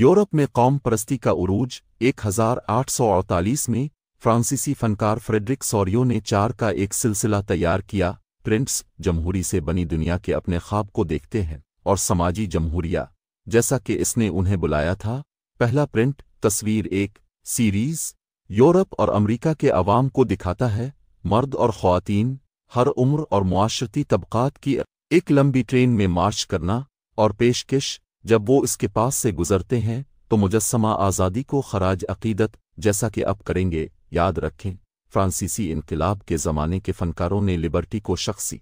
Europe में कौम परस्ती का उरूज 1848 में फ्रांसीसी फनकार फ्रेडरिक सोरियो ने चार का एक सिलसिला तैयार किया प्रिंट्स जमहूरी से बनी दुनिया के अपने ख्वाब को देखते हैं और समाजी जमहूरिया जैसा कि इसने उन्हें बुलाया था पहला प्रिंट तस्वीर एक सीरीज यूरोप और अमेरिका के अवाम को दिखाता है मर्द और ख़वातीन हर उम्र और माशरती तबक़ात की एक लंबी ट्रेन में मार्च करना और पेशकश जब वो इसके पास से गुजरते हैं तो मुजस्मा आज़ादी को खराज अकीदत जैसा कि अब करेंगे याद रखें फ्रांसीसी इनकलाब के ज़माने के फ़नकारों ने लिबर्टी को शख्सी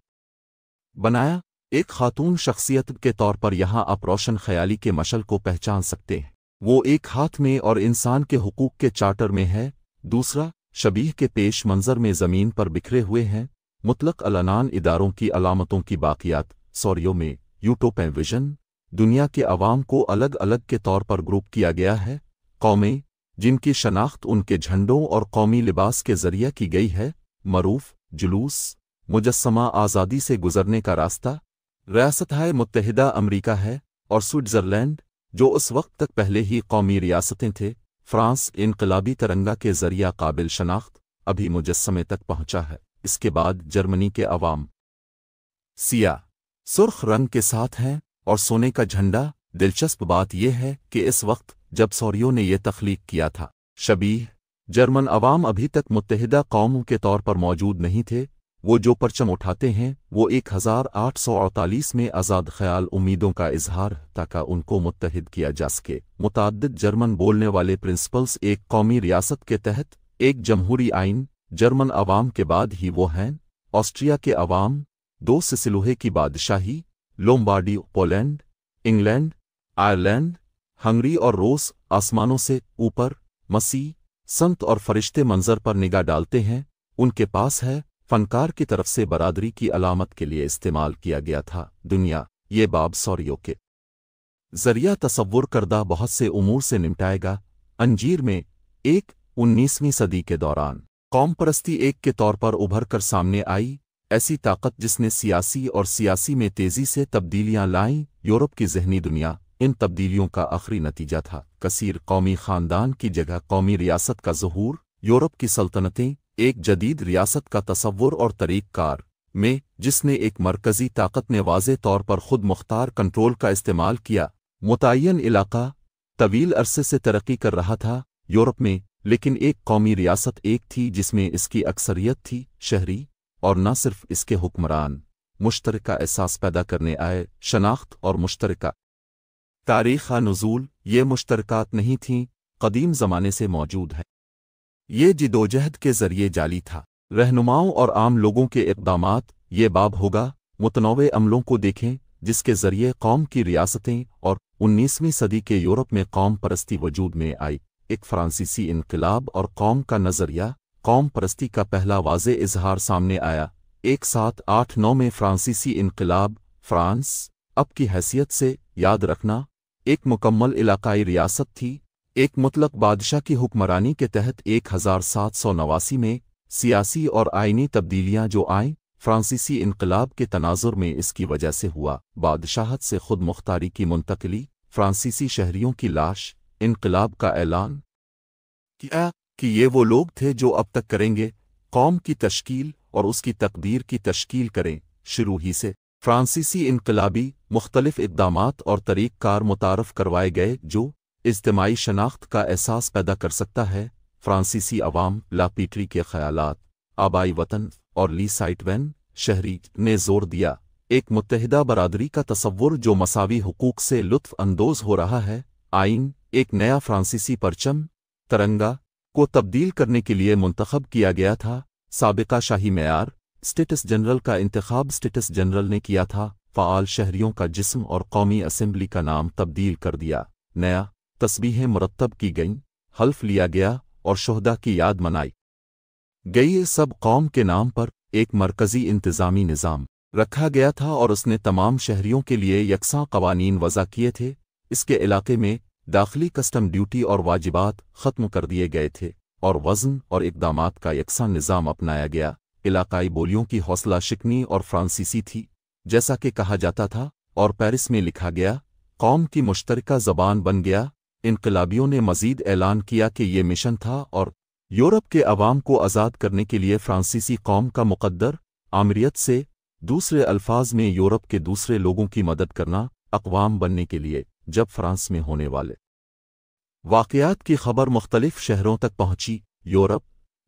बनाया एक खातून शख्सियत के तौर पर यहाँ आप रोशन ख्याली के मशल को पहचान सकते हैं वो एक हाथ में और इंसान के हकूक के चार्टर में है दूसरा शबीह के पेश मंजर में ज़मीन पर बिखरे हुए हैं मुतलक अलनान इदारों की अलामतों की बाकियात सौरियों में यूटोपें विजन दुनिया के अवाम को अलग अलग के तौर पर ग्रुप किया गया है कौमें जिनकी शनाख्त उनके झंडों और कौमी लिबास के जरिए की गई है मरूफ जुलूस मुजस्मा आज़ादी से गुजरने का रास्ता रियासतहाय मुतहदा अमरीका है और स्विट्ज़रलैंड जो उस वक्त तक पहले ही कौमी रियासतें थे फ्रांस इनकलाबी तरंगा के जरिया काबिल शनाख्त अभी मुजस्मे तक पहुंचा है इसके बाद जर्मनी के अवाम सिया सुर्ख रंग के साथ हैं और सोने का झंडा दिलचस्प बात यह है कि इस वक्त जब सौरियों ने यह तख्लीक किया था शबीह जर्मन अवाम अभी तक मुतहदा कौमों के तौर पर मौजूद नहीं थे वो जो परचम उठाते हैं वो 1848 में आज़ाद ख्याल उम्मीदों का इजहार ताकि उनको मुतहद किया जा सके मुतद जर्मन बोलने वाले प्रिंसिपल्स एक कौमी रियासत के तहत एक जमहूरी आइन जर्मन अवाम के बाद ही वो हैं ऑस्ट्रिया के अवाम दो सिसिलोहे की बादशाही Lombardy Poland England Ireland Hungary और रोस आसमानों से ऊपर मसीह संत और फरिश्ते मंजर पर निगाह डालते हैं उनके पास है फनकार की तरफ से बरादरी की अलामत के लिए इस्तेमाल किया गया था दुनिया ये बाब सौरियो के जरिया तस्वुर करदा बहुत से उमूर से निपटाएगा अंजीर में एक उन्नीसवीं सदी के दौरान कौम परस्ती एक के तौर पर उभर कर सामने आई ऐसी ताकत जिसने सियासी और सियासी में तेजी से तब्दीलियां लाईं यूरोप की जहनी दुनिया इन तब्दीलियों का आखिरी नतीजा था कसीर कौमी खानदान की जगह कौमी रियासत का जहूर यूरोप की सल्तनतें एक जदीद रियासत का तस्वुर और तरीककार में जिसने एक मरकज़ी ताकत ने वाज तौर पर खुद मुख्तार कंट्रोल का इस्तेमाल किया मुतन इलाका तवील अरसे से तरक्की कर रहा था यूरोप में लेकिन एक कौमी रियासत एक थी जिसमें इसकी अक्सरियत थी शहरी और न सिर्फ इसके हुक्मरान मुश्तरक एहसास पैदा करने आए शनाख्त और मुश्तरका तारीख़ नज़ूल ये मुश्तरक नहीं थीं कदीम ज़माने से मौजूद है ये जिदोजहद के ज़रिए जाली था रहनुमाओं और आम लोगों के इकदाम ये बाब होगा मुतनौव अमलों को देखें जिसके ज़रिए कौम की रियासतें और उन्नीसवीं सदी के यूरोप में कौम परस्ती वजूद में आई एक फ्रांसीसी इनकलाब और कौम का नज़रिया कौम परस्ती का पहला वाज इजहार सामने आया एक सात आठ नौ में फ्रांसीसी इनकलाब फ्रांस अब की हैसियत से याद रखना एक मुकम्मल इलाकाई रियासत थी एक मुतलक बादशाह की हुक्मरानी के तहत एक हजार सात सौ नवासी में सियासी और आइनी तब्दीलियां जो आईं फ्रांसीसी इनकलाब के तनाजुर में इसकी वजह से हुआ बादशाहत से खुद मुख्तारी की मुंतकली फ्रांसीसी शहरियों की लाश इनकलाब का ऐलान किया कि ये वो लोग थे जो अब तक करेंगे कौम की तश्कील और उसकी तकदीर की तश्कील करें शुरू ही से फ्रांसीसी इनकलाबी मुख्तलिफ इकदाम और तरीक़कार मुतारफ़ करवाए गए जो इज्तमाही शनाख्त का एहसास पैदा कर सकता है फ्रांसीसी अवाम लापीटरी के ख्याल आबाई वतन और ली साइटवैन शहरी ने जोर दिया एक मुतहदा बरदरी का तस्वुर जो मसावी हकूक से लुत्फ अंदोज हो रहा है आइन एक नया फ्रांसीसी परचम तरंगा को तब्दील करने के लिए मुंतखब किया गया था सबका शाही मैार स्टेटस जनरल का इंतखब स्टेटस जनरल ने किया था फ़ाल शहरियों का जिस्म और कौमी असम्बली का नाम तब्दील कर दिया नया तस्बीहें मुरतब की गईं हल्फ लिया गया और शहदा की याद मनाई गई ये सब कौम के नाम पर एक मरकज़ी इंतज़ामी निज़ाम रखा गया था और उसने तमाम शहरियों के लिए यकसा कवानीन वज़ा किए थे इसके इलाके में दाखिली कस्टम ड्यूटी और वाजिबात खत्म कर दिए गए थे और वज़न और इकदाम का यकसा निज़ाम अपनाया गया इलाकाई बोलियों की हौसला शिकनी और फ्रांसीसी थी जैसा कि कहा जाता था और पेरिस में लिखा गया कौम की मुश्तरका जबान बन गया इनकलाबियों ने मजीद ऐलान किया कि ये मिशन था और यूरोप के अवाम को आज़ाद करने के लिए फ्रांसीसी कौम का मुकद्दर आमरीत से दूसरे अल्फाज में यूरोप के दूसरे लोगों की मदद करना अकवाम बनने के लिए जब फ्रांस में होने वाले वाकयात की खबर मुख्तलिफ शहरों तक पहुंची यूरोप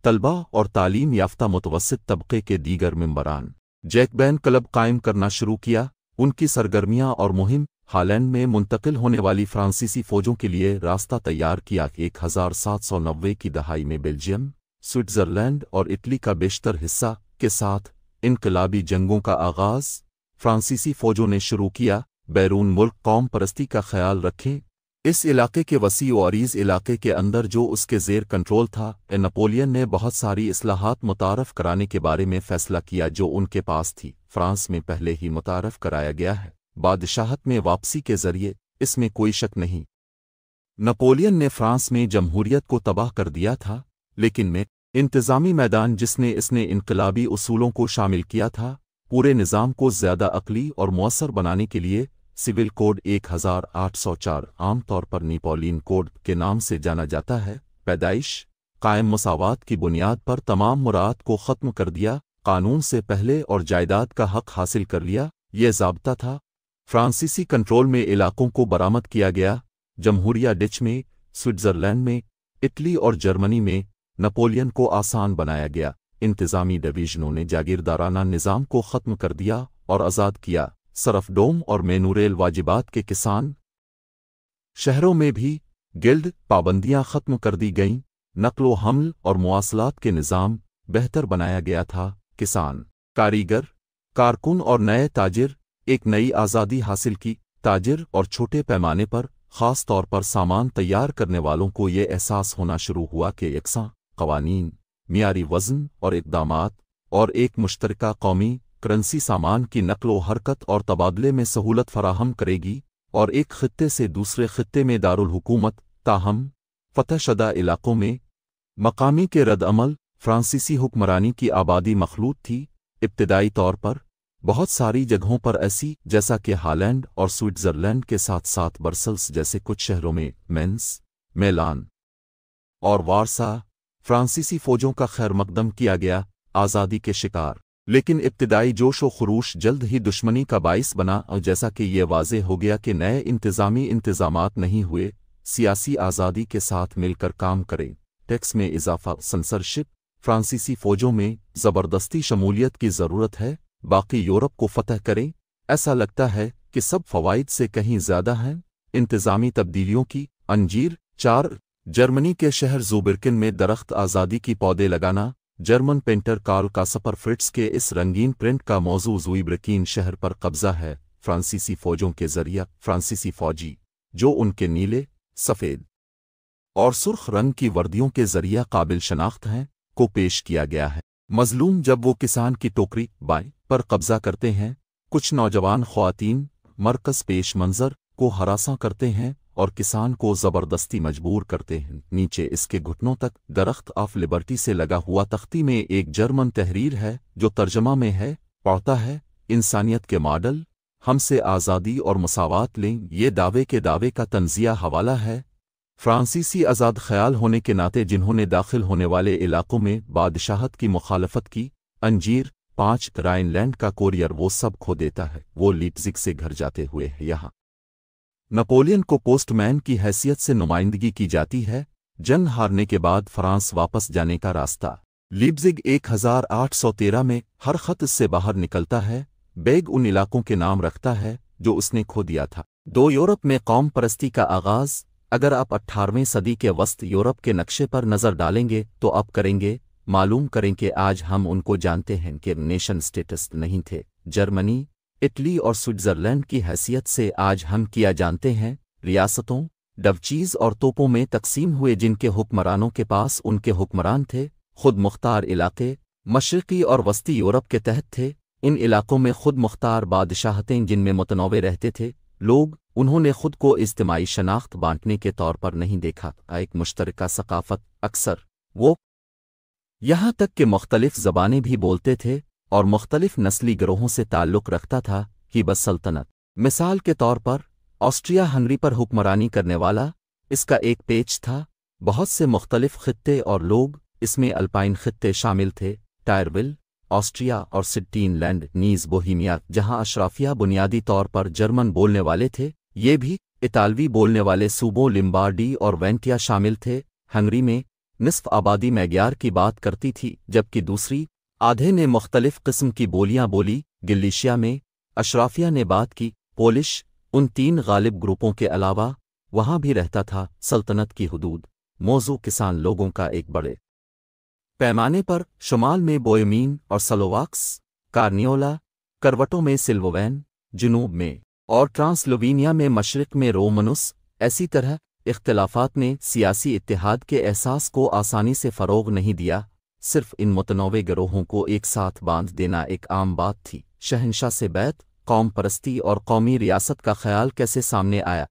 तलबा और तालीम याफ्ता मुतवसत तबके के दीगर मम्बरान जैकबैन क्लब कायम करना शुरू किया उनकी सरगर्मियां और मुहिम हालैंड में मुंतकिल होने वाली फ्रांसीसी फौजों के लिए रास्ता तैयार किया एक हजार सात सौ नब्बे की दहाई में बेल्जियम स्विट्जरलैंड और इटली का बेशतर हिस्सा के साथ इनकलाबी जंगों का आगाज फ्रांसीसी फौजों ने शुरू किया बैरून मुल्क कौम परस्ती का ख्याल रखें इस इलाके के वसी वरीज़ इलाके के अंदर जो उसके जेर कंट्रोल था नपोलियन ने बहुत सारी असलाहत मुतारफ़ कराने के बारे में फैसला किया जो उनके पास थी फ्रांस में पहले ही मुतारफ़ कराया गया है बादशाहत में वापसी के जरिए इसमें कोई शक नहीं नपोलियन ने फ्रांस में जमहूरियत को तबाह कर दिया था लेकिन में इंतज़ामी मैदान जिसने इसने इनकलाबी असूलों को शामिल किया था पूरे निज़ाम को ज़्यादा अकली और मौसर बनाने के लिए सिविल कोड 1804 आमतौर पर निपोलियन कोड के नाम से जाना जाता है पैदाइश कायम मसावत की बुनियाद पर तमाम मुराद को ख़त्म कर दिया कानून से पहले और जायदाद का हक हासिल कर लिया यह जबता था फ्रांसीसी कंट्रोल में इलाकों को बरामद किया गया जमहूरिया डिच में स्विट्ज़रलैंड में इटली और जर्मनी में नपोलियन को आसान बनाया गया इंतज़ामी डिवीजनों ने जागीरदाराना निज़ाम को ख़त्म कर दिया और आज़ाद किया सरफडोम और मेनूरेल वाजिबात के किसान शहरों में भी गिल्ड पाबंदियां खत्म कर दी गईं नकलो हमल और मवासलात के निज़ाम बेहतर बनाया गया था किसान कारीगर कारकुन और नए ताजिर एक नई आज़ादी हासिल की ताजिर और छोटे पैमाने पर ख़ास तौर पर सामान तैयार करने वालों को ये एहसास होना शुरू हुआ कि यकसा कवानीन मीरी वज़न और इकदाम और एक मुश्तरका कौमी करेंसी सामान की नकलो हरकत और तबादले में सहूलत फराहम करेगी और एक ख़त्ते से दूसरे खत्े में दारुलहकूमत ताहम फतहशदा इलाकों में मकामी के रदअमल फ्रांसीसी हुक्मरानी की आबादी मखलूत थी इब्तदाई तौर पर बहुत सारी जगहों पर ऐसी जैसा कि हालैंड और स्विट्ज़रलैंड के साथ साथ बर्सल्स जैसे कुछ शहरों में मेंस मेलान और वारसा फ्रांसीसी फौजों का खैर मकदम किया गया आज़ादी के शिकार लेकिन इब्तदाई जोश व खरूश जल्द ही दुश्मनी का बाइस बना और जैसा कि ये वाज हो गया कि नए इंतजामी इंतजाम नहीं हुए सियासी आज़ादी के साथ मिलकर काम करें टैक्स में इजाफा सेंसरशिप फ्रांसीसी फौजों में ज़बरदस्ती शमूलियत की ज़रूरत है बाकी यूरोप को फतह करें ऐसा लगता है कि सब फवाइद से कहीं ज़्यादा हैं इंतजामी तब्दीलियों की अंजीर चार जर्मनी के शहर जूबिरकिन में दरख्त आज़ादी की पौधे लगाना जर्मन पेंटर कार्ल का सफर फ्रिट्स के इस रंगीन प्रिंट का मौजू जुईब्रकीन शहर पर कब्जा है फ्रांसीसी फौजों के जरिया फ्रांसीसी फौजी जो उनके नीले सफ़ेद और सुर्ख रंग की वर्दियों के जरिया काबिल शनाख्त हैं को पेश किया गया है मजलूम जब वो किसान की टोकरी बाय पर कब्जा करते हैं कुछ नौजवान खुवान मरकज पेश मंजर को हरासा करते हैं और किसान को ज़बरदस्ती मजबूर करते हैं नीचे इसके घुटनों तक दरख्त ऑफ लिबर्टी से लगा हुआ तख्ती में एक जर्मन तहरीर है जो तर्जमा में है पढ़ता है इंसानियत के मॉडल हमसे आज़ादी और मसावत लें ये दावे के दावे का तंजिया हवाला है फ्रांसीसी आज़ाद ख्याल होने के नाते जिन्होंने दाखिल होने वाले इलाकों में बादशाहत की मुखालफत की अंजीर पांच राइनलैंड का कोरियर वो सब खो देता है वो लिप्जिक से घर जाते हुए यहाँ नपोलियन को पोस्टमैन की हैसियत से नुमाइंदगी की जाती है जंग हारने के बाद फ्रांस वापस जाने का रास्ता लिब्जिग 1813 में हर खत से बाहर निकलता है बेग उन इलाकों के नाम रखता है जो उसने खो दिया था दो यूरोप में कौम परस्ती का आगाज अगर आप 18वीं सदी के वस्त यूरोप के नक्शे पर नज़र डालेंगे तो आप करेंगे मालूम करें कि आज हम उनको जानते हैं कि नेशन स्टेटस नहीं थे जर्मनी इटली और स्विट्जरलैंड की हैसियत से आज हम किया जानते हैं रियासतों डवचीज़ और तोपों में तकसीम हुए जिनके हुक्मरानों के पास उनके हुक्मरान थे खुद मुख्तार इलाके मशरकी और वस्ती यूरोप के तहत थे इन इलाकों में खुद मुख्तार बादशाहतें जिनमें मतनवे रहते थे लोग उन्होंने खुद को इज्तमाही शनाख्त बांटने के तौर पर नहीं देखा एक मुश्तरका सकाफत अक्सर वो यहाँ तक कि मुख्तलिफ जबानें भी बोलते थे और मुख्तलिफ नस्ली ग्रोहों से ताल्लुक़ रखता था कि बस सल्तनत मिसाल के तौर पर ऑस्ट्रिया हंगरी पर हुक्मरानी करने वाला इसका एक पेज था बहुत से मुख्तलिफ खत्ते और लोग इसमें अल्पाइन खत्ते शामिल थे टायरविल ऑस्ट्रिया और सिड्टीनलैंड नीज बोहिमिया जहां अशराफिया बुनियादी तौर पर जर्मन बोलने वाले थे ये भी इतालवी बोलने वाले सूबों लिम्बार्डी और वेंटिया शामिल थे हंगरी में निसफ आबादी मैग्यार की बात करती थी जबकि दूसरी आधे ने मुख्तलिफ़ किस्म की बोलियां बोली गिल्लीशिया में अशराफिया ने बात की पोलिश उन तीन गालिब ग्रुपों के अलावा वहां भी रहता था सल्तनत की हदूद मौजू किसान लोगों का एक बड़े पैमाने पर शुमाल में बोयमीन और सलोवाक्स कार्नियोला करवटो में सिल्वोवैन जुनूब में और ट्रांसलोवीनिया में मशरक़ में रोमनुस ऐसी तरह इख्तलाफात ने सियासी इतिहाद के एहसास को आसानी से फ़रोग नहीं दिया सिर्फ इन मुतनवे गरोहों को एक साथ बांध देना एक आम बात थी शहनशाह से बैत कौम परस्ती और कौमी रियासत का ख्याल कैसे सामने आया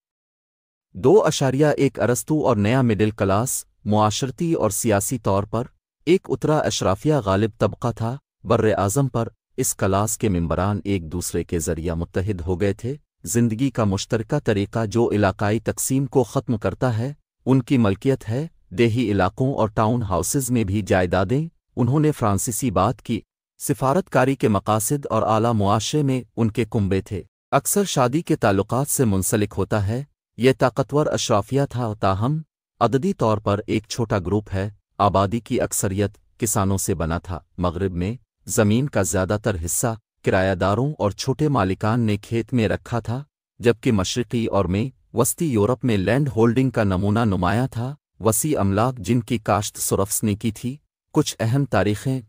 दो अशारिया एक अरस्तू और नया मिडिल क्लास मुआशरती और सियासी तौर पर एक उतरा अशराफिया गालिब तबका था बर आज़म पर इस क्लास के मम्बरान एक दूसरे के जरिया मुतहद हो गए थे जिंदगी का मुश्तरक तरीका जो इलाकाई तकसीम को ख़त्म करता है उनकी मलकियत है देही इलाकों और टाउन हाउसेज में भी जायदादें उन्होंने फ्रांसीसी बात की सिफारतकारी के मकासद और आला मुआशरे में उनके कुंबे थे अक्सर शादी के ताल्लुक से मुंसलिक होता है ये ताकतवर अशराफिया था ताहम अददी तौर पर एक छोटा ग्रुप है आबादी की अक्सरियत किसानों से बना था मगरब में ज़मीन का ज़्यादातर हिस्सा किरायादारों और छोटे मालिकान ने खेत में रखा था जबकि मशरक़ी और में वस्ती यूरोप में लैंड होल्डिंग का नमूना नुमाया था वसी अमलाक जिनकी काश्त सुरफ्स ने की थी कुछ अहम तारीखें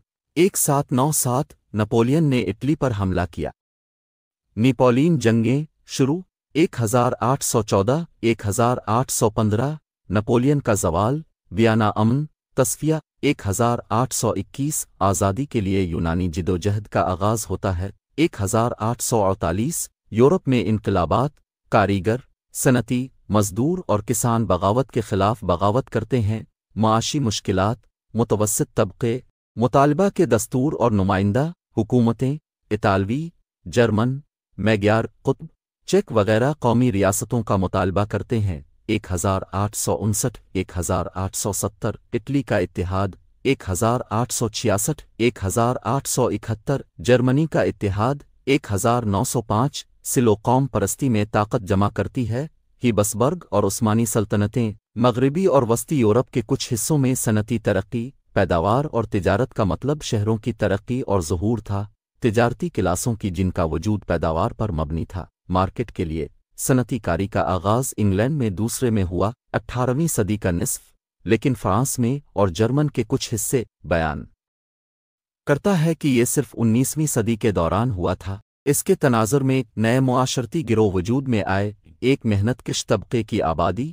एक सात नौ सात नपोलियन ने इटली पर हमला किया निपोलिन जंगें शुरू 1814 1815 नपोलियन का जवाल वियाना अमन तस्फिया 1821 आज़ादी के लिए यूनानी जिदोजहद का आगाज़ होता है 1848 यूरोप में इनकलाबात कारीगर सनती मजदूर और किसान बगावत के खिलाफ बगावत करते हैं माशी मुश्किलात मुतवसत तबके मुतालबा के दस्तूर और नुमाइंदा हुकूमतें इतालवी जर्मन मैग्यार कुतब चेक वगैरह कौमी रियासतों का मुतालबा करते हैं एक हजार आठ सौ उनसठ एक हजार आठ सौ सत्तर इटली का इतिहाद एक हजार आठ सौ छियासठ एक हजार आठ सौ इकहत्तर जर्मनी का इतिहाद एक हजार नौ सौ पाँच सिलोकॉम परस्ती में ताकत जमा करती है बसबर्ग और उस्मानी सल्तनतें मगरबी और वस्ती यूरोप के कुछ हिस्सों में सनती तरक्की पैदावार और तिजारत का मतलब शहरों की तरक्की और जहूर था तिजारती क्लासों की जिनका वजूद पैदावार पर मबनी था मार्केट के लिए सनतीकारी का आगाज इंग्लैंड में दूसरे में हुआ अट्ठारहवीं सदी का निसफ लेकिन फ्रांस में और जर्मन के कुछ हिस्से बयान करता है कि ये सिर्फ उन्नीसवीं सदी के दौरान हुआ था इसके तनाजर में नए मुआशरती गिरोह वजूद में आए एक मेहनत किश तबके की आबादी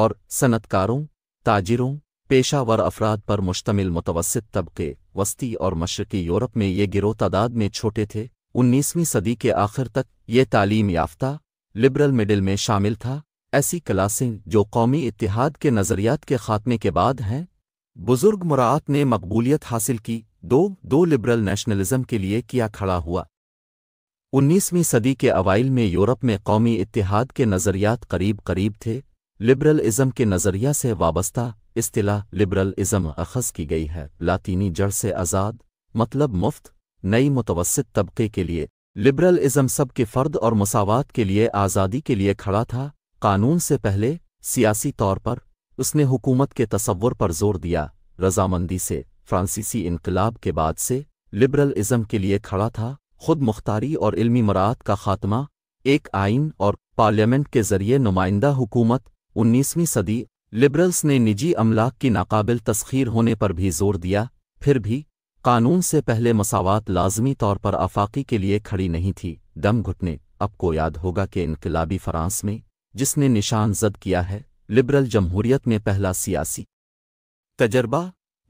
और सनतकारों ताजिरों पेशावर अफराद पर मुश्तमिल मुतवसत तबके वस्ती और मशरकी यूरोप में ये गिरोह तादाद में छोटे थे उन्नीसवीं सदी के आखिर तक ये तालीम याफ्ता लिबरल मिडिल में शामिल था ऐसी क्लासें जो कौमी इतिहाद के नज़रियात के ख़ात्मे के बाद हैं बुज़ुर्ग मुरात ने मकबूलियत हासिल की दो दो लिबरल नेशनलिज्म के लिए किया खड़ा हुआ उन्नीसवीं सदी के अवाइल में यूरोप में कौमी इतिहाद के नज़रियात करीब करीब थे लिबरलिज़म के नज़रिया से वाबस्ता अतलाह इजम अखज़ की गई है लातीनी जड़ से आज़ाद मतलब मुफ्त नई मुतवसत तबके के लिए लिबरलिज़म सब के फ़र्द और मसावत के लिए आज़ादी के लिए खड़ा था कानून से पहले सियासी तौर पर उसने हुकूमत के तस्वुर पर जोर दिया रजामंदी से फ्रांसीसी इनकलाब के बाद से इजम के लिए खड़ा था खुद मुख्तारी और इल्मी मरात का खात्मा एक आइन और पार्लियामेंट के जरिए नुमाइंदा हुकूमत उन्नीसवीं सदी लिबरल्स ने निजी अमलाक की नाकाबिल तस्खीर होने पर भी जोर दिया फिर भी कानून से पहले मसावत लाजमी तौर पर आफाकी के लिए खड़ी नहीं थी दम घुटने आपको याद होगा कि इनकलाबी फ्रांस में जिसने निशान जद किया है लिबरल जमहूरियत में पहला सियासी तजर्बा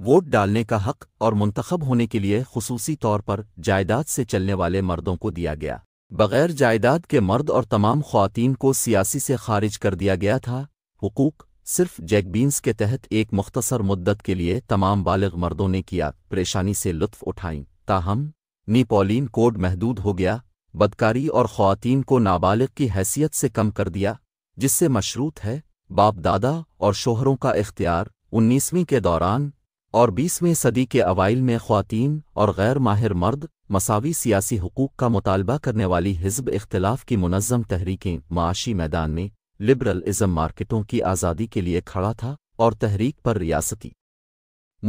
वोट डालने का हक और मुंतखब होने के लिए खसूसी तौर पर जायदाद से चलने वाले मर्दों को दिया गया बगैर जायदाद के मर्द और तमाम खुवान को सियासी से खारिज कर दिया गया था हुकूक़ सिर्फ जैकबींस के तहत एक मुख्तसर मुद्दत के लिए तमाम बालग मर्दों ने किया परेशानी से लुत्फ उठाई ताहम नीपोलिन कोड महदूद हो गया बदकारी और खुवान को नाबालिग की हैसियत से कम कर दिया जिससे मशरूत है बाप दादा और शोहरों का इख्तियार उन्नीसवीं के दौरान और बीसवें सदी के अवाइल में ख़्वातीन और गैर माहिर मर्द मसावी सियासी हकूक़ का मुतालबा करने वाली हिजब इख्तलाफ की मुनज़म तहरीकें माशी मैदान में लिबरलिज़म मार्केटों की आज़ादी के लिए खड़ा था और तहरीक पर रियासती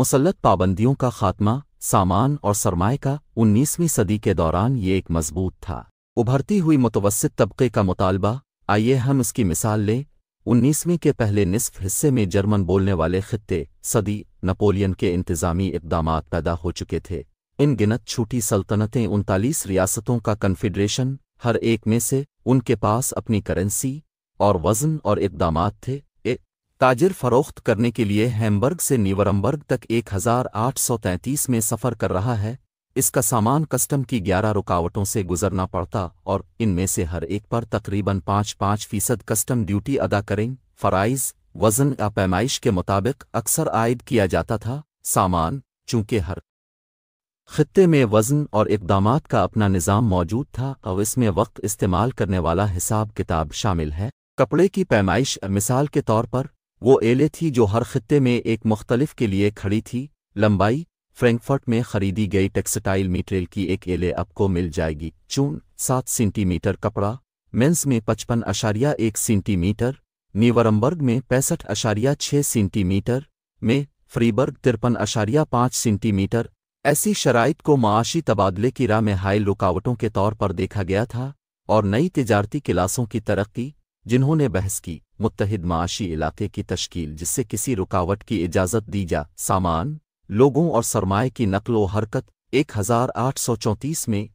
मुसलत पाबंदियों का खात्मा सामान और सरमाए का उन्नीसवीं सदी के दौरान ये एक मजबूत था उभरती हुई मुतवसत तबके का मुतालबा आइए हम इसकी मिसाल लें उन्नीसवीं के पहले निसफ हिस्से में जर्मन बोलने वाले खत्े सदी नपोलियन के इंतजामी इकदाम पैदा हो चुके थे इन गिनत छूटी सल्तनतें उनतालीस रियासतों का कन्फेडरेशन हर एक में से उनके पास अपनी करेंसी और वज़न और इकदाम थे एक फरोख्त करने के लिए हैम्बर्ग से निवरम्बर्ग तक 1833 में सफ़र कर रहा है इसका सामान कस्टम की ग्यारह रुकावटों से गुजरना पड़ता और इनमें से हर एक पर तकरीबन पाँच पाँच फीसद कस्टम ड्यूटी अदा करें फ़राइज वजन या पैमाइश के मुताबिक अक्सर आयद किया जाता था सामान चूंकि हर खत्े में वज़न और इकदाम का अपना निज़ाम मौजूद था और इसमें वक्त इस्तेमाल करने वाला हिसाब किताब शामिल है कपड़े की पैमाइश मिसाल के तौर पर वो एले थी जो हर खत्े में एक मुख्तलिफ के लिए खड़ी थी लंबाई फ्रैंकफर्ट में खरीदी गई टेक्सटाइल मटेरियल की एक एले आपको मिल जाएगी चून सात सेंटीमीटर कपड़ा मेंस में पचपन अशारिया एक सेंटीमीटर नीवरम्बर्ग में पैंसठ अशारिया छः सेंटीमीटर में फ्रीबर्ग तिरपन अशारिया पाँच सेंटीमीटर ऐसी शराइत को माशी तबादले की राह में हाई रुकावटों के तौर पर देखा गया था और नई तजारती क्लासों की तरक्की जिन्होंने बहस की मुतहद माशी इलाके की तश्कील जिससे किसी रुकावट की इजाज़त दी जा सामान लोगों और सरमाए की नकलो हरकत एक हजार आठ सौ चौंतीस में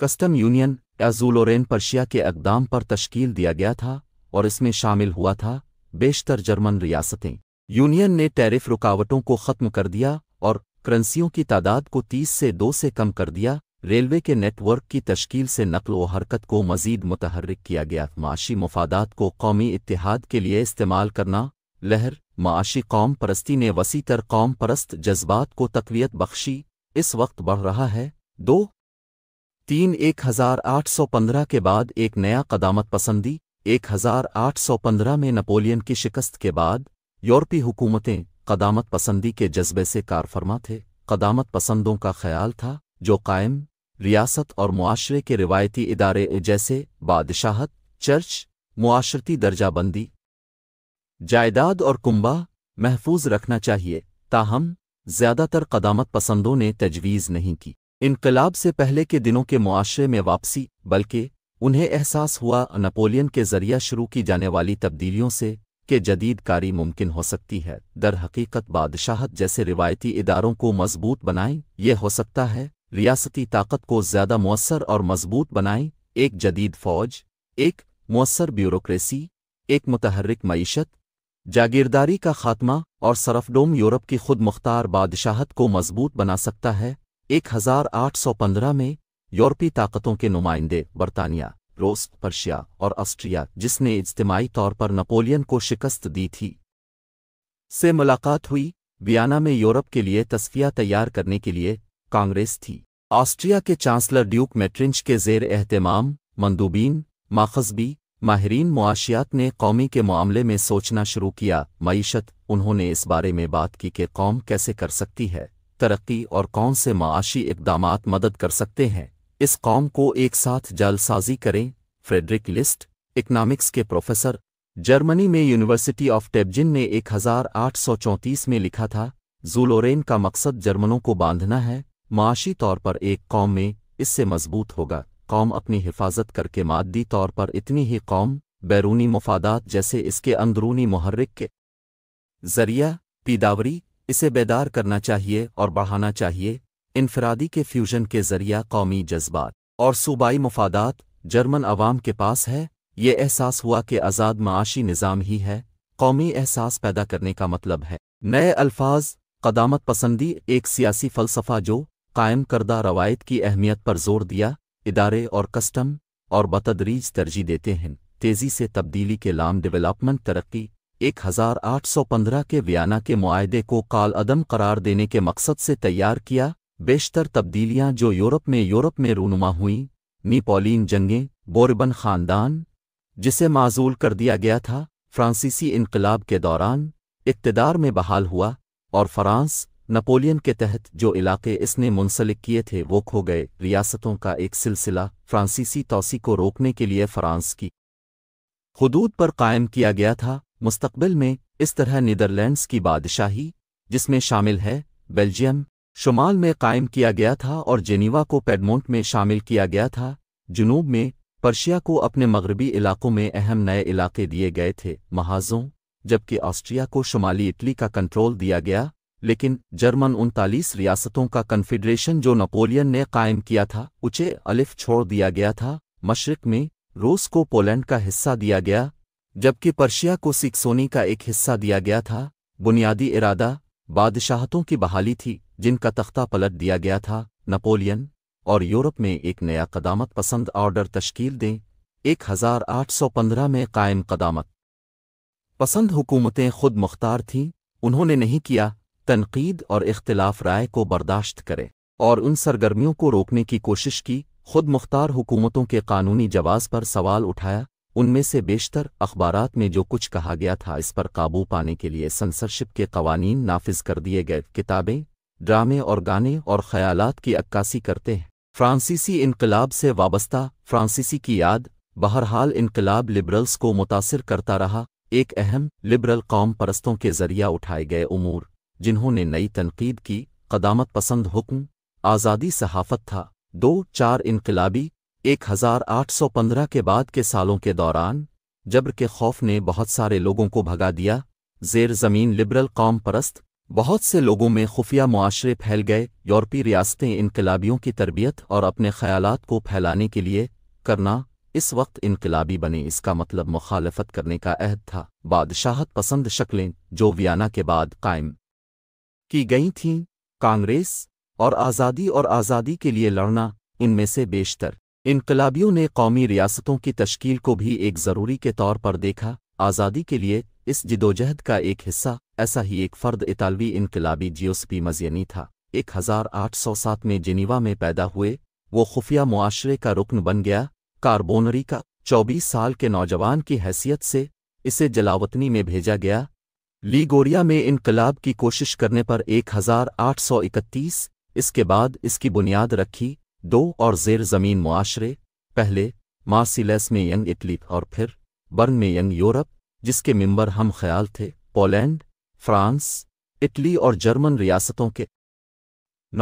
कस्टम यूनियन एजूलोरेन पर्शिया के अकदाम पर तश्कील दिया गया था और इसमें शामिल हुआ था बेशतर जर्मन रियासतें यूनियन ने टैरिफ रुकावटों को ख़त्म कर दिया और करंसियों की तादाद को तीस से दो से कम कर दिया रेलवे के नेटवर्क की तश्कील से नकल व हरकत को मजीद मुतहरक किया गया माशी मफादात को कौमी इतिहाद के लिए इस्तेमाल करना लहर माशी कौम परस्ती ने वसी तर कौम परस्त जज्बात को तकवीत बख्शी इस वक्त बढ़ रहा है दो तीन एक हजार आठ सौ पंद्रह के बाद एक नया कदामत पसंदी एक हजार आठ सौ पंद्रह में नेपोलियन की शिकस्त के बाद यूरोपी हुकूमतें कदामत पसंदी के जज्बे से कारफरमा थे कदामत पसंदों का ख्याल था जो कायम रियासत और मुआशरे के रिवायती इदारे जैसे बादशाहत चर्च मुआशरती दर्जाबंदी जायदाद और कुंबा महफूज रखना चाहिए ताहम ज़्यादातर कदामत पसंदों ने तजवीज़ नहीं की इनकलाब से पहले के दिनों के मुआशरे में वापसी बल्कि उन्हें एहसास हुआ नपोलियन के जरिया शुरू की जाने वाली तब्दीलियों से कि जदीद कारी मुमकिन हो सकती है दर हकीकत बादशाहत जैसे रिवायती इदारों को मजबूत बनाएं यह हो सकता है रियासती ताकत को ज़्यादा मौसर और मजबूत बनाएं एक जदीद फ़ौज एक मौसर ब्यूरोक्रेसी एक मतहरक मीशत जागीरदारी का खात्मा और सरफडोम यूरोप की खुद मुख्तार बादशाहत को मजबूत बना सकता है 1815 में यूरोपी ताकतों के नुमाइंदे बरतानिया रूस पर्शिया और ऑस्ट्रिया जिसने इज्तमाही तौर पर नपोलियन को शिकस्त दी थी से मुलाकात हुई वियना में यूरोप के लिए तस्फिया तैयार करने के लिए कांग्रेस थी ऑस्ट्रिया के चांसलर ड्यूक मेट्रिंच के जेर एहतमाम मंदूबीन माखजबी माहरीन मुआशियात ने कौमी के मामले में सोचना शुरू किया मीशत उन्होंने इस बारे में बात की कि कौम कैसे कर सकती है तरक्की और कौन से माशी इकदाम मदद कर सकते हैं इस कौम को एक साथ जालसाजी करें फ्रेडरिक लिस्ट इकनॉमिक्स के प्रोफेसर जर्मनी में यूनिवर्सिटी ऑफ टेबजिन ने 1834 में लिखा था जूलोरेन का मकसद जर्मनों को बांधना है माशी तौर पर एक कौम में इससे मजबूत होगा कौम अपनी हिफाजत करके मादी तौर पर इतनी ही कौम बैरूनी मफादात जैसे इसके अंदरूनी मुहर्रिक के जरिया पीदावरी इसे बेदार करना चाहिए और बढ़ाना चाहिए इनफरादी के फ्यूजन के जरिया कौमी जज्बात और सूबाई मफादात जर्मन अवाम के पास है ये एहसास हुआ कि आज़ाद माशी निज़ाम ही है कौमी एहसास पैदा करने का मतलब है नए अल्फाज कदामत पसंदी एक सियासी फ़लसफ़ा जो कायम करदा रवायत की अहमियत पर जोर दिया इदारे और कस्टम और बतदरीज तरजीह देते हैं तेज़ी से तब्दीली के लाम डेवलपमेंट तरक्की 1815 के वियाना के माहदे को काल अदम करार देने के मकसद से तैयार किया बेशतर तब्दीलियां जो यूरोप में यूरोप में रूनुमा हुईं नीपोलिन जंगें बोरबन ख़ानदान जिसे माजूल कर दिया गया था फ्रांसीसी इनकलाब के दौरान इकतदार में बहाल हुआ और फ्रांस नपोलियन के तहत जो इलाके इसने मुंसलिक किए थे वो खो गए रियासतों का एक सिलसिला फ्रांसीसी तोसी को रोकने के लिए फ्रांस की हदूद पर कायम किया गया था मुस्तबिल में इस तरह नीदरलैंड्स की बादशाही जिसमें शामिल है बेल्जियम शुमाल में कायम किया गया था और जेनीवा को पेडमोंट में शामिल किया गया था जुनूब में पर्शिया को अपने मगरबी इलाकों में अहम नए इलाके दिए गए थे महाजों जबकि ऑस्ट्रिया को शुमाली इटली का कंट्रोल दिया गया लेकिन जर्मन उनतालीस रियासतों का कन्फेडरेशन जो नपोलियन ने कायम किया था उचे अलिफ छोड़ दिया गया था मशरक में रूस को पोलैंड का हिस्सा दिया गया जबकि पर्शिया को सिक्सोनी का एक हिस्सा दिया गया था बुनियादी इरादा बादशाहतों की बहाली थी जिनका तख्ता पलट दिया गया था नपोलियन और यूरोप में एक नया कदामत पसंद ऑर्डर तश्कील दें 1815 में कायम कदामत पसंद हुकूमतें खुद मुख्तार थीं उन्होंने नहीं किया तनकीद और इख्तलाफ राय को बर्दाश्त करे और उन सरगर्मियों को रोकने की कोशिश की खुद मुख्तार हुकूमतों के कानूनी जवाज़ पर सवाल उठाया उनमें से बेशतर अखबारात में जो कुछ कहा गया था इस पर काबू पाने के लिए सेंसरशिप के कवानीन नाफिज कर दिए गए किताबें ड्रामे और गाने और ख्यालात की अक्कासी करते हैं फ्रांसीसी इनकलाब से वाबस्ता फ्रांसीसी की याद बहरहाल इनकलाब लिबरल्स को मुतासर करता रहा एक अहम लिबरल कौम परस्तों के जरिया उठाए गए उमूर जिन्होंने नई तनकीद की कदामत पसंद हुक्म आज़ादी सहाफ़त था दो चार इनकलाबी 1815 के बाद के सालों के दौरान जब्र के खौफ ने बहुत सारे लोगों को भगा दिया जेर ज़मीन लिबरल कौम परस्त बहुत से लोगों में खुफिया मुआरे फैल गए यूरोपी रियासतें इनकलाबियों की तरबियत और अपने ख्यालात को फैलाने के लिए करना इस वक्त इनकलाबी बने इसका मतलब मुखालफत करने का अहद था बादशाहत पसंद शक्लें जो वियाना के बाद कायम की गई थीं कांग्रेस और आज़ादी और आज़ादी के लिए लड़ना इनमें से बेशतर इनकलाबियों ने कौमी रियासतों की तश्कील को भी एक ज़रूरी के तौर पर देखा आज़ादी के लिए इस जिदोजहद का एक हिस्सा ऐसा ही एक फ़र्द इतालवी इनकलाबी जियोसपी मजयनी था 1807 में जिनीवा में पैदा हुए वो खुफिया मुआशरे का रुकन बन गया कार्बोनरी का 24 साल के नौजवान की हैसियत से इसे जलावतनी में भेजा गया लीगोरिया में इनकलाब की कोशिश करने पर 1831, इसके बाद इसकी बुनियाद रखी दो और जेर जमीन मुआशरे पहले मार्सिलेस में यंग इटली और फिर बर्न में यंग यूरोप जिसके मेंबर हम ख्याल थे पोलैंड फ्रांस इटली और जर्मन रियासतों के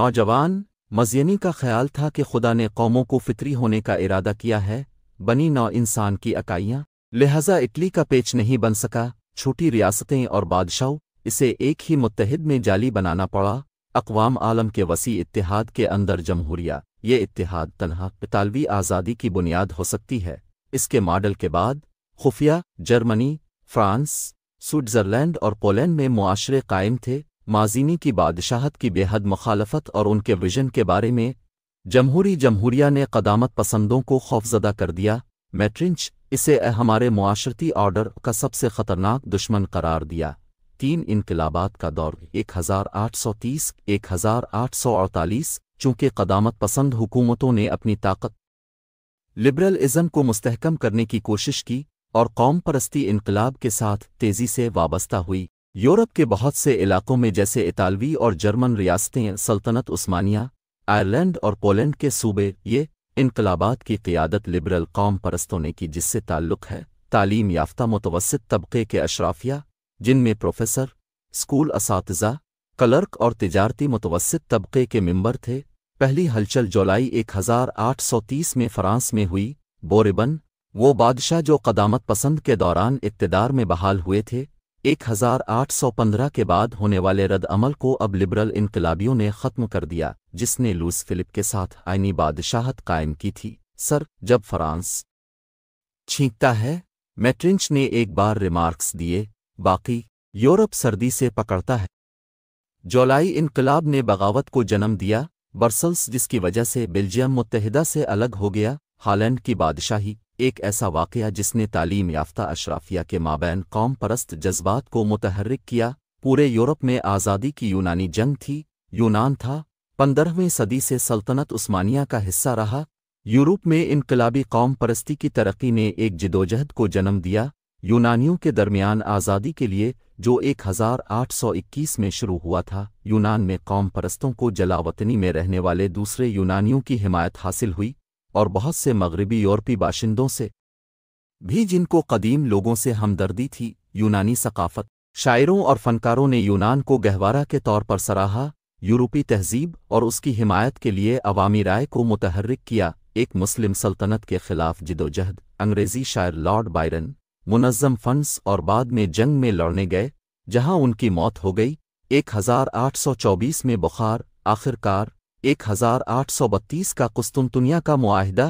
नौजवान मजयनी का ख्याल था कि खुदा ने कौमों को फितरी होने का इरादा किया है बनी नौ इंसान की अकाइयाँ लिहाजा इटली का पेच नहीं बन सका छोटी रियासतें और बादशाहों इसे एक ही मुतहद में जाली बनाना पड़ा अकवाम आलम के वसी इतिहाद के अंदर जमहूरिया ये इतिहाद तनहा इतालवी आज़ादी की बुनियाद हो सकती है इसके मॉडल के बाद खुफिया जर्मनी फ्रांस स्विट्ज़रलैंड और पोलैंड में मुआरे कायम थे माजीनी की बादशाहत की बेहद मुखालफत और उनके विजन के बारे में जमहूरी जमहूरिया ने कदामत पसंदों को खौफजदा कर दिया मैट्रिंच इसे हमारे माशरती ऑर्डर का सबसे खतरनाक दुश्मन करार दिया तीन इनकलाबात का दौर एक एक हजार हजार आठ आठ सौ तीस सौ अड़तालीस चूंकि कदामत पसंद हुकूमतों ने अपनी ताकत लिबरलिज़म को मुस्तहकम करने की कोशिश की और कौम परस्ती इनकलाब के साथ तेज़ी से वाबस्ता हुई यूरोप के बहुत से इलाकों में जैसे इतालवी और जर्मन रियासतें सल्तनत उस्मानिया आयरलैंड और पोलैंड के सूबे ये इनकलाबात की क़ियादत लिबरल कौम परस्तों ने की जिससे ताल्लुक़ है तालीम याफ्ता मुतवसत तबक़े के अशराफिया जिनमें प्रोफेसर स्कूल इस क्लर्क और तजारती मुतवसत तबक़े के मेंबर थे पहली हलचल जुलाई 1830 में फ्रांस में हुई बोरेबन वो बादशाह जो कदामत पसंद के दौरान इकतदार में बहाल हुए थे 1815 के बाद होने वाले रद्द अमल को अब लिबरल इनकलाबियों ने ख़त्म कर दिया जिसने लूस फिलिप के साथ आइनी बादशाहत कायम की थी सर जब फ्रांस छींकता है मैट्रिंच ने एक बार रिमार्क्स दिए बाकी यूरोप सर्दी से पकड़ता है जोलाई इनकलाब ने बगावत को जन्म दिया बर्सल्स जिसकी वजह से बेल्जियम मुतहदा से अलग हो गया हालैंड की बादशाही एक ऐसा वाकया जिसने तालीम याफ्ता अशराफिया के माबैन कौम परस्त जज्बात को मुतहरक किया पूरे यूरोप में आज़ादी की यूनानी जंग थी यूनान था पंद्रहवीं सदी से सल्तनत उस्मानिया का हिस्सा रहा यूरोप में इनकलाबी कौम परस्ती की तरक्की ने एक जिदोजहद को जन्म दिया यूनानियों के दरमियान आज़ादी के लिए जो 1821 में शुरू हुआ था यूनान में कौम परस्तों को जलावतनी में रहने वाले दूसरे यूनानियों की हिमायत हासिल हुई और बहुत से मगरबी यूरोपी बाशिंदों से भी जिनको कदीम लोगों से हमदर्दी थी यूनानी सकाफत शायरों और फनकारों ने यूनान को गहवारा के तौर पर सराहा यूरोपी तहजीब और उसकी हिमायत के लिए अवामी राय को मुतहरक किया एक मुस्लिम सल्तनत के खिलाफ जिदोजहद अंग्रेजी शायर लॉर्ड बायरन मुनज़म फंड्स और बाद में जंग में लड़ने गए जहां उनकी मौत हो गई 1824 में बुखार आखिरकार 1832 का कुस्तुनतुनिया का मुआहदा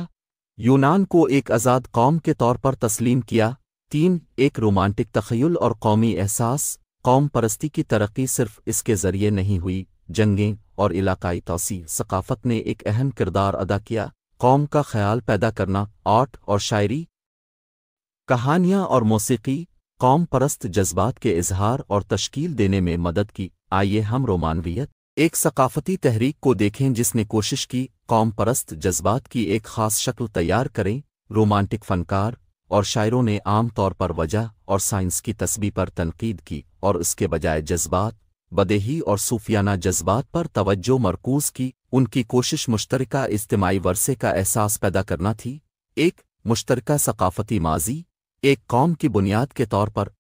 यूनान को एक आज़ाद कौम के तौर पर तस्लीम किया तीन एक रोमांटिक तखयल और कौमी एहसास कौम परस्ती की तरक्की सिर्फ इसके ज़रिए नहीं हुई जंगें और इलाकाई तोसी सकाफ़त ने एक अहम किरदार अदा किया कौम का ख्याल पैदा करना आर्ट और शायरी कहानियाँ और मौसीकी कौम परस्त जज्बात के इजहार और तश्कील देने में मदद की आइए हम रोमानवियत एक सकाफती तहरीक को देखें जिसने कोशिश की कौम परस्त जज्बात की एक खास शक्ल तैयार करें रोमांटिक फनकार और शायरों ने आम तौर पर वजह और साइंस की तस्वीर पर तनकीद की और उसके बजाय जज्बात बदेही और सूफियाना जज्बात पर तवज्जो मरकूज की उनकी कोशिश मुश्तरका इज्तमाही वरसे का एहसास पैदा करना थी एक मुश्तरका सकाफती माजी एक कौम की बुनियाद के तौर पर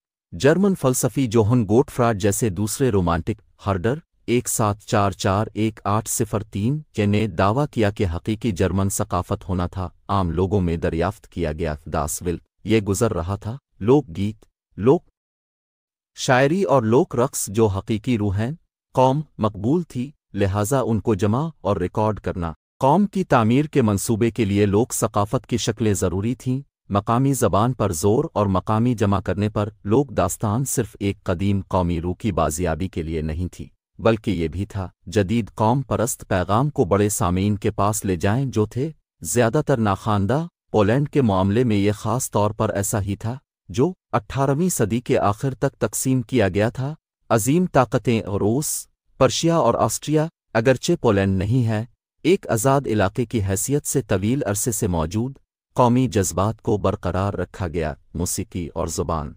जर्मन फलसफी जोहन गोटफ्राड जैसे दूसरे रोमांटिक हर्डर एक सात चार चार एक आठ सिफर तीन के ने दावा किया कि हकीकी जर्मन सकाफत होना था आम लोगों में दरियाफ्त किया गया दासविल ये गुजर रहा था लोकगीत लोक शायरी और लोक रक्स जो हकीकी रूहैन कौम मकबूल थी लिहाजा उनको जमा और रिकॉर्ड करना कौम की तामीर के मंसूबे के लिए लोक सकाफत की शक्लें ज़रूरी थीं मकामी ज़बान पर ज़ोर और मकामी जमा करने पर लोक दास्तान सिर्फ एक कदीम कौमी रू की बाजियाबी के लिए नहीं थी बल्कि ये भी था जदीद कौम परस्त पैगाम को बड़े सामीन के पास ले जाएं जो थे ज़्यादातर नाखानदा पोलैंड के मामले में ये ख़ास तौर पर ऐसा ही था जो अट्ठारहवीं सदी के आखिर तक तकसीम किया गया था अजीम ताकतें रूस पर्शिया और ऑस्ट्रिया अगरचे पोलैंड नहीं है एक आज़ाद इलाके की हैसियत से तवील अरसे से मौजूद कौमी जज्बात को बरकरार रखा गया मौसीकी और ज़ुबान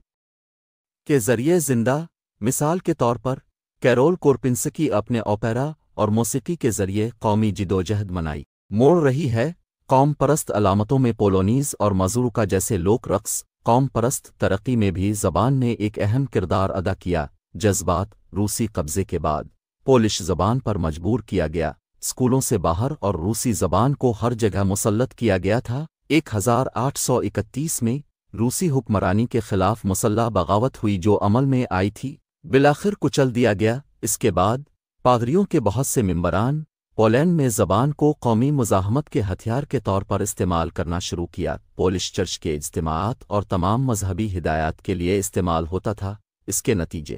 के ज़रिए जिंदा मिसाल के तौर पर कैरोल कोरपिंसकी अपने ओपेरा और मौसीकी के जरिए कौमी जिदोजहद मनाई मोड़ रही है कौम परस्त अलामतों में पोलोनीज और मजूरका जैसे लोक रक्स कौम परस्त तरक्की में भी जबान ने एक अहम किरदार अदा किया जज्बात रूसी कब्जे के बाद पोलिश जबान पर मजबूर किया गया स्कूलों से बाहर और रूसी जबान को हर जगह मुसलत किया गया था 1831 में रूसी हुक्मरानी के खिलाफ मुसल्ला बगावत हुई जो अमल में आई थी बिलाखिर कुचल दिया गया इसके बाद पादरियों के बहुत से मम्बरान पोलैंड में जबान को कौमी मजाहमत के हथियार के तौर पर इस्तेमाल करना शुरू किया पोलिश चर्च के इज्तमात और तमाम मजहबी हिदायत के लिए इस्तेमाल होता था इसके नतीजे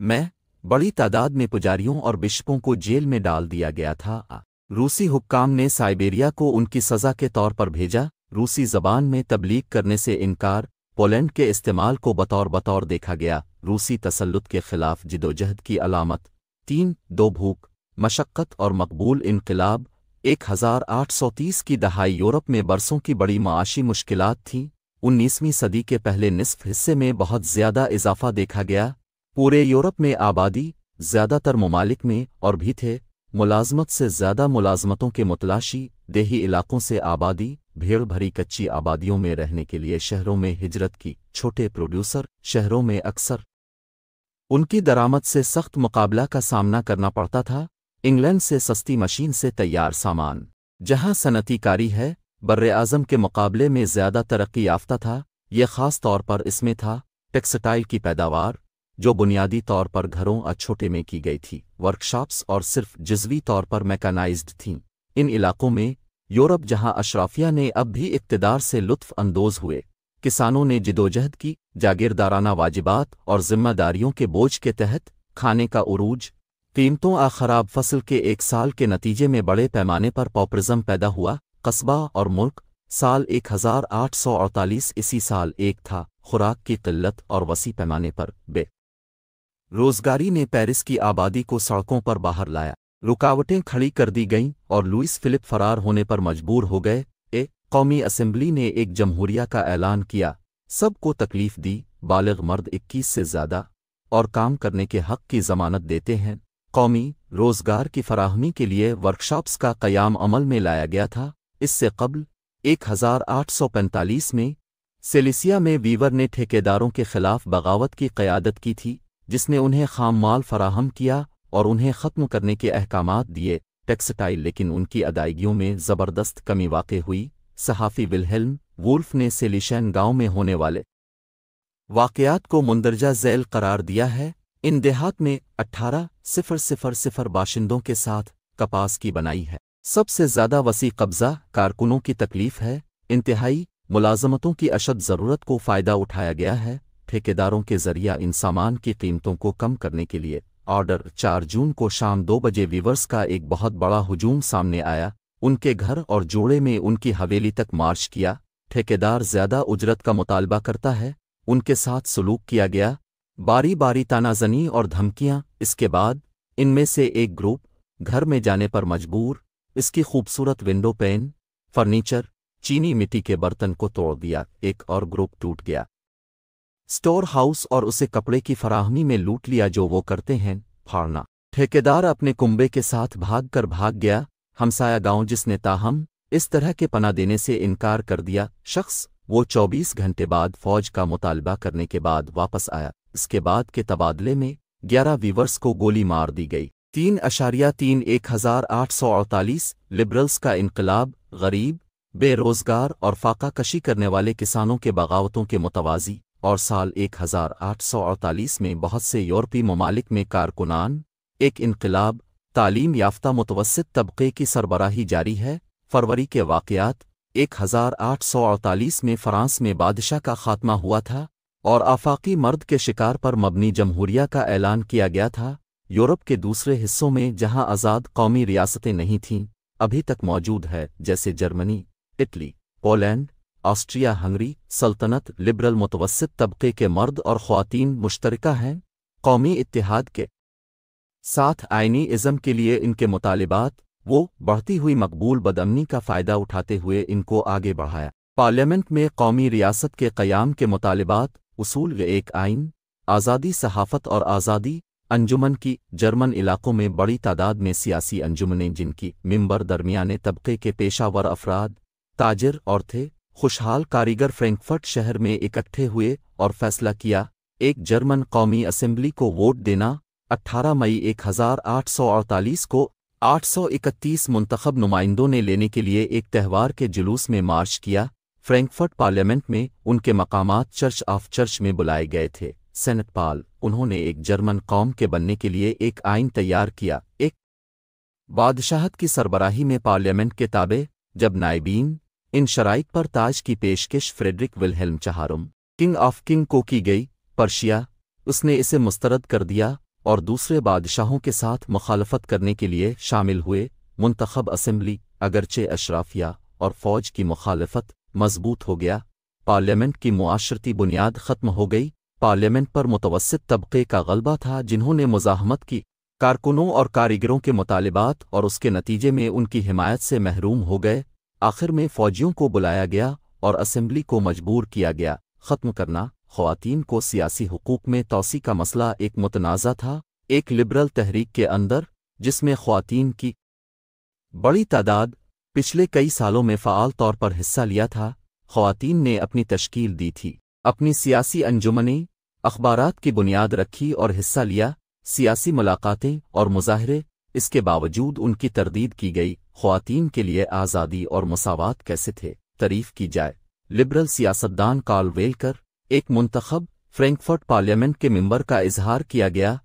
मैं बड़ी तादाद में पुजारियों और बिशपों को जेल में डाल दिया गया था रूसी हुक्काम ने साइबेरिया को उनकी सज़ा के तौर पर भेजा रूसी जबान में तबलीग करने से इनकार पोलैंड के इस्तेमाल को बतौर बतौर देखा गया रूसी तसल्लुत के खिलाफ जिदोजहद की अलामत तीन दो भूख मशक्क़त और मकबूल इनकलाब 1830 की दहाई यूरोप में बरसों की बड़ी माशी मुश्किल थीं उन्नीसवीं सदी के पहले निसफ हिस्से में बहुत ज़्यादा इजाफा देखा गया पूरे यूरोप में आबादी ज़्यादातर ममालिक में और भी थे मुलाजमत से ज़्यादा मुलाजमतों के मुतलाशी देही इलाकों से आबादी भीड़ भरी कच्ची आबादियों में रहने के लिए शहरों में हिजरत की छोटे प्रोड्यूसर शहरों में अक्सर उनकी दरामद से सख्त मुकाबला का सामना करना पड़ता था इंग्लैंड से सस्ती मशीन से तैयार सामान जहां सनतीकारी है बर आज़म के मुकाबले में ज़्यादा तरक्की याफ्ता था यह ख़ास तौर पर इसमें था टेक्सटाइल की पैदावार जो बुनियादी तौर पर घरों और छोटे में की गई थी वर्कशॉप्स और सिर्फ जज्वी तौर पर मैकानाइज्ड थीं इन इलाकों में यूरोप जहां अशराफिया ने अब भी इकतदार से लुत्फ अंदोज हुए किसानों ने जिदोजहद की जागीरदाराना वाजिबात और जिम्मेदारियों के बोझ के तहत खाने का उरूज कीमतों आ खराब फसल के एक साल के नतीजे में बड़े पैमाने पर पॉपरिज्म पैदा हुआ कस्बा और मुल्क साल 1848 इसी साल एक था खुराक की किल्लत और वसी पैमाने पर बे रोजगारी ने पेरिस की आबादी को सड़कों पर बाहर लाया रुकावटें खड़ी कर दी गईं और लुइस फिलिप फरार होने पर मजबूर हो गए ए कौमी असम्बली ने एक जमहूरिया का ऐलान किया सबको तकलीफ दी बालग मर्द इक्कीस से ज़्यादा और काम करने के हक की जमानत देते हैं कौमी रोज़गार की फराहमी के लिए वर्कशॉप्स का कयाम अमल में लाया गया था इससे कबल 1845 में सेलिसिया में वीवर ने ठेकेदारों के खिलाफ बगावत की क़यादत की थी जिसने उन्हें खाम माल फराहम किया और उन्हें ख़त्म करने के अहकाम दिए टेक्सटाइल लेकिन उनकी अदायगियों में ज़बरदस्त कमी वाक़ हुई सहाफ़ी विलहेल्म वुल्फ ने सेलिशैन गांव में होने वाले वाक़यात को मंदरजा झैल करार दिया है इन देहात में अट्ठारह सिफर सिफर सिफर बाशिंदों के साथ कपास की बनाई है सबसे ज़्यादा वसी कब्ज़ा कारकुनों की तकलीफ है इंतहाई मुलाजमतों की अशद ज़रूरत को फ़ायदा उठाया गया है ठेकेदारों के ज़रिया इन सामान की कीमतों को कम करने के लिए ऑर्डर चार जून को शाम दो बजे वीवर्स का एक बहुत बड़ा हुजूम सामने आया उनके घर और जोड़े में उनकी हवेली तक मार्च किया ठेकेदार ज्यादा उजरत का मुतालबा करता है उनके साथ सलूक किया गया बारी बारी तानाजनी और धमकियां इसके बाद इनमें से एक ग्रुप घर में जाने पर मजबूर इसकी खूबसूरत विंडो पेन फर्नीचर चीनी मिट्टी के बर्तन को तोड़ दिया एक और ग्रुप टूट गया स्टोर हाउस और उसे कपड़े की फराहमी में लूट लिया जो वो करते हैं फाड़ना ठेकेदार अपने कुंबे के साथ भाग कर भाग गया हमसाया गांव जिसने ताहम इस तरह के पना देने से इनकार कर दिया शख्स वो 24 घंटे बाद फौज का मुतालबा करने के बाद वापस आया इसके बाद के तबादले में 11 वीवर्स को गोली मार दी गई तीन अशारिया तीन एक हज़ार आठ सौ अड़तालीस लिबरल्स का इनकलाब गरीब बेरोज़गार और फाका कशी करने वाले किसानों के बगावतों के मुतवाजी और साल 1848 में बहुत से यूरोपी ममालिक में कारकुनान एक इनकलाब तालीम याफ्ता मुतवसत तबके की सरबराही जारी है फरवरी के सौ 1848 में फ़्रांस में बादशाह का खात्मा हुआ था और आफाकी मर्द के शिकार पर मबनी जमहूरिया का ऐलान किया गया था यूरोप के दूसरे हिस्सों में जहां आज़ाद कौमी रियासतें नहीं थीं अभी तक मौजूद है जैसे Germany Italy Poland Austria Hungary सल्तनत लिबरल मुतवसत तबके के मर्द और ख़वातीन मुश्तरका हैं कौमी इतिहाद के साथ आइनी इज़म के लिए इनके मुतालबात वो बढ़ती हुई मकबूल बदमनी का फ़ायदा उठाते हुए इनको आगे बढ़ाया पार्लियामेंट में कौमी रियासत के क़याम के मुतालबात उसूल एक आइन आज़ादी सहाफ़त और आज़ादी अंजुमन की जर्मन इलाकों में बड़ी तादाद में सियासी अंजुमनें जिनकी मिंबर दरमियाने तबके के पेशावर अफराद ताजर और थे खुशहाल कारीगर फ्रैंकफर्ट शहर में इकट्ठे हुए और फैसला किया एक जर्मन कौमी असेंबली को वोट देना 18 मई 1848 को 831 मुंतखब नुमाइंदों ने लेने के लिए एक त्यौहार के जुलूस में मार्च किया फ्रैंकफर्ट पार्लियामेंट में उनके मकामात चर्च ऑफ चर्च में बुलाए गए थे सेनेट पाल उन्होंने एक जर्मन कौम के बनने के लिए एक आइन तैयार किया एक बादशाहत की सरबराही में पार्लियामेंट के ताबे जब नायबीन इन शराइ पर ताज की पेशकश फ्रेडरिक विलहेल्म चहारुम किंग ऑफ किंग को की गई पर्शिया उसने इसे मुस्तरद कर दिया और दूसरे बादशाहों के साथ मुखालफत करने के लिए शामिल हुए मुंतखब असम्बली अगरचे अशराफिया और फौज की मुखालफत मजबूत हो गया पार्लियामेंट की मुआशरती बुनियाद खत्म हो गई पार्लियामेंट पर मुतवसत तबके का गलबा था जिन्होंने मुजाहमत की कारकुनों और कारीगरों के मुतालबात और उसके नतीजे में उनकी हिमायत से महरूम हो गए आखिर में फौजियों को बुलाया गया और असेंबली को मजबूर किया गया ख़त्म करना ख़वातीन को सियासी हकूक़ में तोसी का मसला एक मुतनाज़ा था एक लिबरल तहरीक के अंदर जिसमें ख़वातीन की बड़ी तादाद पिछले कई सालों में फ़ाल तौर पर हिस्सा लिया था ख़वातीन ने अपनी तश्कील दी थी अपनी सियासी अंजुमनें अखबारात की बुनियाद रखी और हिस्सा लिया सियासी मुलाकातें और मुजाहरे इसके बावजूद उनकी तरदीद की गई खुवान के लिए आज़ादी और मसावत कैसे थे तरीफ की जाए लिबरल सियासतदान काल वेलकर एक मंतखब फ्रेंकफर्ट पार्लियामेंट के मेंबर का इजहार किया गया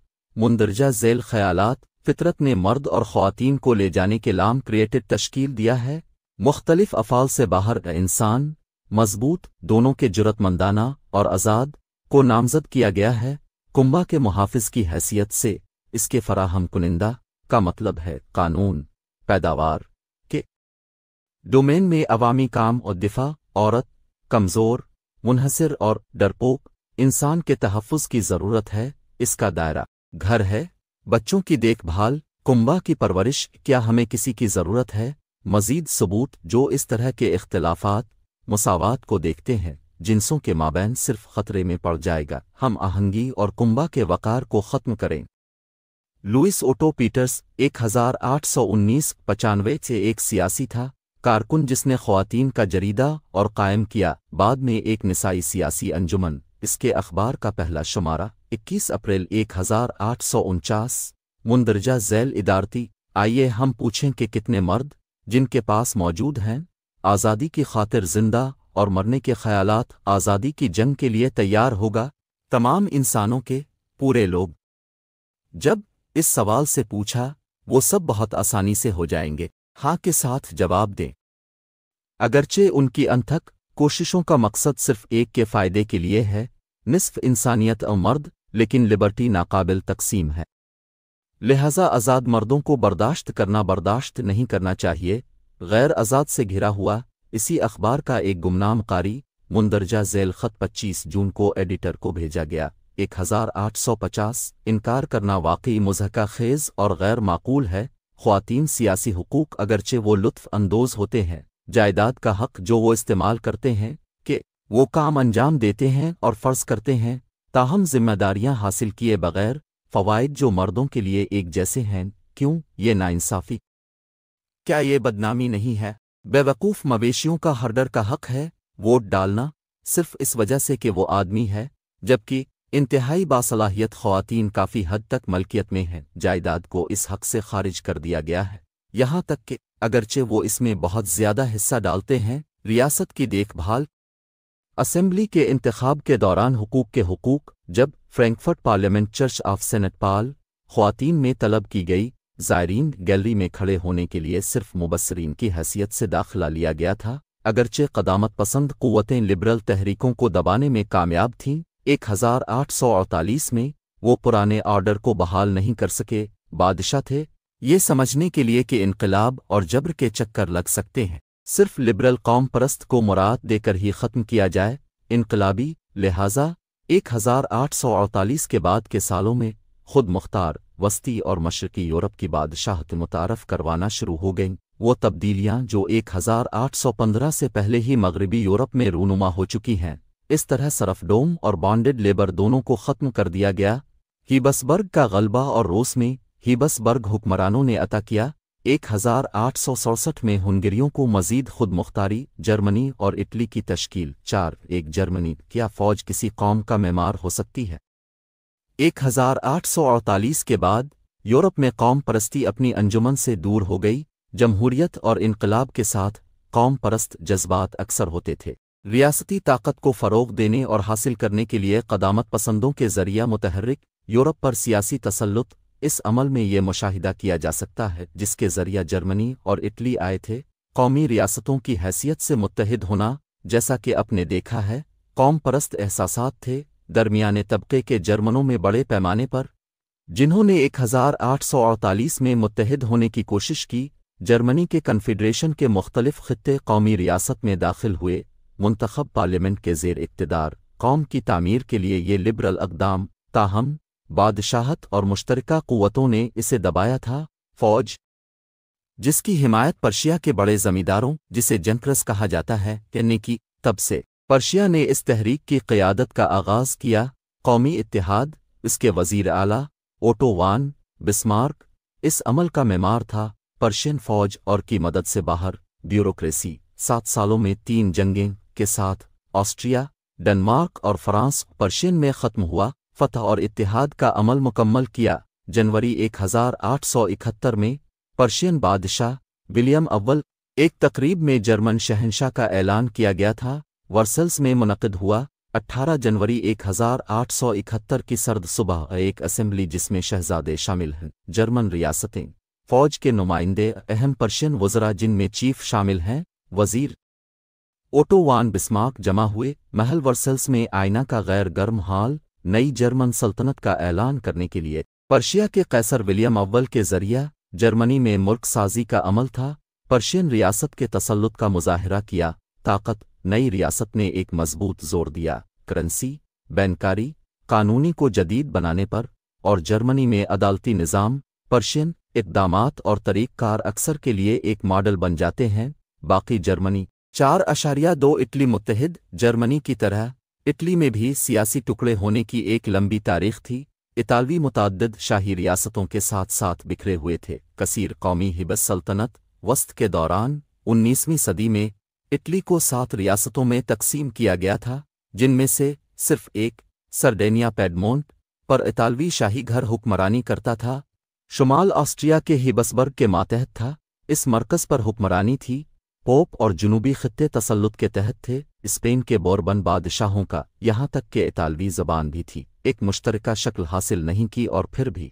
मुंदरजा झेल ख्यालात फितरत ने मर्द और खुवान को ले जाने के लाम क्रिएटिव तश्कील दिया है मुख्तलिफ अफाल से बाहर इंसान मजबूत दोनों के जरूरतमंदाना और आज़ाद को नामजद किया गया है कुंबा के मुहाफ़ की हैसियत से इसके फराहम कुनिंदा का मतलब है कानून पैदावार के डोमेन में अवामी काम और दिफा औरत कमज़ोर मुनहसर और डरपोक इंसान के तहफ़ की ज़रूरत है इसका दायरा घर है बच्चों की देखभाल कुंबा की परवरिश क्या हमें किसी की ज़रूरत है मजीद सबूत जो इस तरह के इख्तलाफात मसावत को देखते हैं जिनसों के माबैन सिर्फ खतरे में पड़ जाएगा हम आहंगी और कुंबा के वक़ार को ख़त्म करें लुइस ओटो पीटर्स 1819 पचानवे से एक सियासी था कारकुन जिसने खुवान का जरीदा और कायम किया बाद में एक निसाई सियासी अंजुमन इसके अखबार का पहला शुमारा 21 अप्रैल एक हज़ार आठ सौ उनचास मुंदरजा जैल इदारती आइए हम पूछें कि कितने मर्द जिनके पास मौजूद हैं आज़ादी की खातिर जिंदा और मरने के ख्यालात आज़ादी की जंग के लिए तैयार होगा तमाम इंसानों के पूरे लोग जब इस सवाल से पूछा वो सब बहुत आसानी से हो जाएंगे हाँ के साथ जवाब दें अगरचे उनकी अनथक कोशिशों का मकसद सिर्फ एक के फायदे के लिए है निसफ इंसानियत और मर्द लेकिन लिबर्टी नाकाबिल तकसीम है लिहाजा आज़ाद मर्दों को बर्दाश्त करना बर्दाश्त नहीं करना चाहिए गैर आज़ाद से घिरा हुआ इसी अखबार का एक गुमनाम कारी मुंदरजा झेल ख़त 25 जून को एडिटर को भेजा गया 1850 इनकार करना वाकई मुजहका खेज और गैर माकूल है खुवान सियासी हकूक अगरचे वो लुफ़ानंदोज होते हैं जायदाद का हक जो वो इस्तेमाल करते हैं कि वो काम अंजाम देते हैं और फ़र्ज करते हैं ताहम जिम्मेदारियां हासिल किए बगैर फ़वाद जो मर्दों के लिए एक जैसे हैं क्यों ये नाइंसाफ़ी क्या ये बदनामी नहीं है बेवकूफ़ मवेशियों का हर्डर का हक है वोट डालना सिर्फ इस वजह से कि वो आदमी है जबकि इंतहाई बासलाहियत खुवान काफ़ी हद तक मलकियत में हैं जायदाद को इस हक से खारिज कर दिया गया है यहां तक कि अगरचे वो इसमें बहुत ज़्यादा हिस्सा डालते हैं रियासत की देखभाल असेंबली के इंतखब के दौरान हकूक़ के हकूक़ जब Frankfurt parliament church of Saint Paul खुवान में तलब की गई जायरीन गैलरी में खड़े होने के लिए सिर्फ मुबसरीन की हैसियत से दाखिला लिया गया था अगरचे कदामत पसंद क़वतें लिबरल तहरीकों को दबाने में कामयाब थीं 1848 में वो पुराने ऑर्डर को बहाल नहीं कर सके बादशाह थे ये समझने के लिए कि इनकलाब और जब्र के चक्कर लग सकते हैं सिर्फ लिबरल कौम परस्त को मुराद देकर ही ख़त्म किया जाए इनकलाबी लिहाजा 1848 के बाद के सालों में खुद मुख्तार वस्ती और मशरकी यूरोप की बादशाहत मुतारफ करवाना शुरू हो गईं वो तब्दीलियां जो 1815 से पहले ही मगरबी यूरोप में रूनुमा हो चुकी हैं इस तरह सरफडोम और बॉन्डेड लेबर दोनों को ख़त्म कर दिया गया हीबसबर्ग का गलबा और रोस में हीबसबर्ग हुक्मरानों ने अता किया एक हजार आठ सौ सड़सठ में हंगरियों को मजीद खुद मुख्तारी जर्मनी और इटली की तश्कील चार एक जर्मनी क्या फ़ौज किसी कौम का मैमार हो सकती है एक हजार आठ सौ अड़तालीस के बाद यूरोप में कौम परस्ती अपनी अंजुमन से दूर हो गई जमहूरियत और इनकलाब के साथ कौम परस्त जज्बात अक्सर होते थे रियासती ताकत को फ़रोग देने और हासिल करने के लिए कदामत पसंदों के जरिया मुतहरक यूरोप पर सियासी तसलुत इस अमल में ये मुशाहिदा किया जा सकता है जिसके जरिया जर्मनी और इटली आए थे कौमी रियासतों की हैसियत से मुतहद होना जैसा कि अपने देखा है कौम परस्त एहसास थे दरमियाने तबके के जर्मनों में बड़े पैमाने पर जिन्होंने 1848 में मुतहद होने की कोशिश की जर्मनी के कन्फेडरेशन के मुख्तलिफ खत्े कौमी रियासत में दाखिल हुए मुंतब पार्लियामेंट के जेर इकतदार कौम की तामीर के लिए ये लिबरल अकदाम ताहम बादशाहत और मुश्तरका क़वतों ने इसे दबाया था फौज जिसकी हिमायत पर्शिया के बड़े जमींदारों जिसे जंक्रस कहा जाता है यानी कि तब से पर्शिया ने इस तहरीक की क़ियादत का आगाज़ किया कौमी इतिहाद इसके वजीर आला ओटोवान बिस्मार्क इस अमल का मेमार था पर्शियन फौज और की मदद से बाहर ब्यूरोक्रेसी सात सालों में तीन जंगें के साथ ऑस्ट्रिया डेनमार्क और फ्रांस पर्शियन में खत्म हुआ फतह और इतिहाद का अमल मुकम्मल किया जनवरी 1871 में पर्शियन बादशाह विलियम अव्वल एक तकरीब में जर्मन शहनशाह का ऐलान किया गया था वर्सल्स में मुनद हुआ 18 जनवरी 1871 की सर्द सुबह एक असेंबली जिसमें शहजादे शामिल हैं जर्मन रियासतें फौज के नुमाइंदे अहम पर्शियन वजरा जिनमें चीफ शामिल हैं वजीर ओटो वान बिस्मार्क जमा हुए महल वर्सल्स में आयना का गैर गर्म हाल नई जर्मन सल्तनत का ऐलान करने के लिए पर्शिया के कैसर विलियम अव्वल के जरिया जर्मनी में मुल्क साजी का अमल था पर्शियन रियासत के तसल्लुत का मुजाहरा किया ताकत नई रियासत ने एक मजबूत जोर दिया करेंसी बैनकारी कानूनी को जदीद बनाने पर और जर्मनी में अदालती निज़ाम पर्शियन इकदाम और तरीक़कार अक्सर के लिए एक मॉडल बन जाते हैं बाकी जर्मनी चार अशारिया दो इटली मुतहद जर्मनी की तरह इटली में भी सियासी टुकड़े होने की एक लंबी तारीख थी इतालवी मुतद शाही रियासतों के साथ साथ बिखरे हुए थे कसीर कौमी हिबस सल्तनत वस्त के दौरान 19वीं सदी में इटली को सात रियासतों में तकसीम किया गया था जिनमें से सिर्फ एक सरडेनिया पेडमोंट पर इतालवी शाही घर हुक्मरानी करता था शुमाल ऑस्ट्रिया के हिबसबर्ग के मातहत था इस मरकज़ पर हुक्मरानी थी पोप और जुनूबी खत्े तसल्लुत के तहत थे स्पेन के बोरबन बादशाहों का यहां तक के इतालवी जबान भी थी एक मुश्तरका शक्ल हासिल नहीं की और फिर भी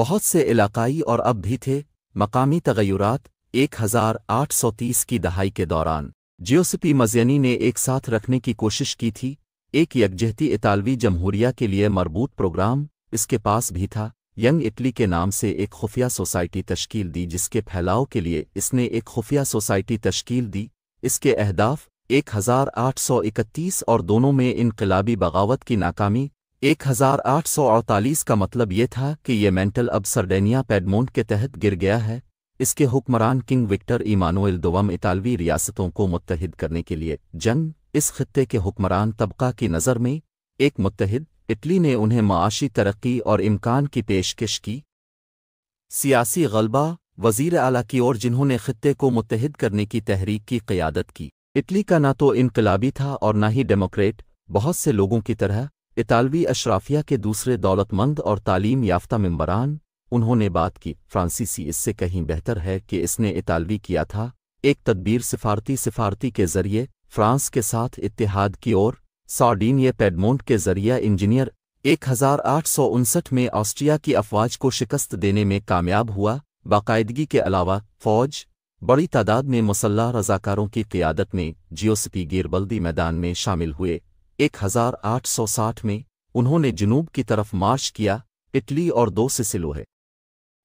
बहुत से इलाकाई और अब भी थे मकामी तगैरात 1830 की दहाई के दौरान जियोसिपी मजयनी ने एक साथ रखने की कोशिश की थी एक यकजहती इतालवी जमहूरिया के लिए मरबूत प्रोग्राम इसके पास भी था यंग इटली के नाम से एक खुफिया सोसाइटी तश्कील दी जिसके फैलाव के लिए इसने एक खुफिया सोसाइटी तश्कील दी इसके अहदाफ 1831 और दोनों में इनकलाबी बगावत की नाकामी 1848 का मतलब ये था कि ये मेंटल अब सर्डेनिया पेडमोंट के तहत गिर गया है इसके हुक्मरान किंग विक्टर इमानुएल दोवम इतालवी रियासतों को मुतहद करने के लिए जंग इस खत्े के हुक्मरान तबका की नज़र में एक मुतहद इटली ने उन्हें माशी तरक्की और इम्कान की पेशकश की सियासी गलबा वजीर आला की ओर जिन्होंने खत्े को मुतहद करने की तहरीक की क़्यादत की इटली का ना तो इनकलाबी था और ना ही डेमोक्रेट बहुत से लोगों की तरह इतालवी अशराफिया के दूसरे दौलतमंद और तालीम याफ्ता मम्बरान उन्होंने बात की फ्रांसीसी इससे कहीं बेहतर है कि इसने इतालवी किया था एक तदबीर सिफारती सिफारती के जरिए फ्रांस के साथ इतिहाद की ओर ये पेडमोंट के जरिया इंजीनियर एक में ऑस्ट्रिया की अफवाज को शिकस्त देने में कामयाब हुआ बाकायदगी के अलावा फौज बड़ी तादाद में मुसल्ला रजाकारों की क्यादत में जियोसपी गिरबल्दी मैदान में शामिल हुए 1860 में उन्होंने जुनूब की तरफ मार्च किया इटली और दो सिसिलोहे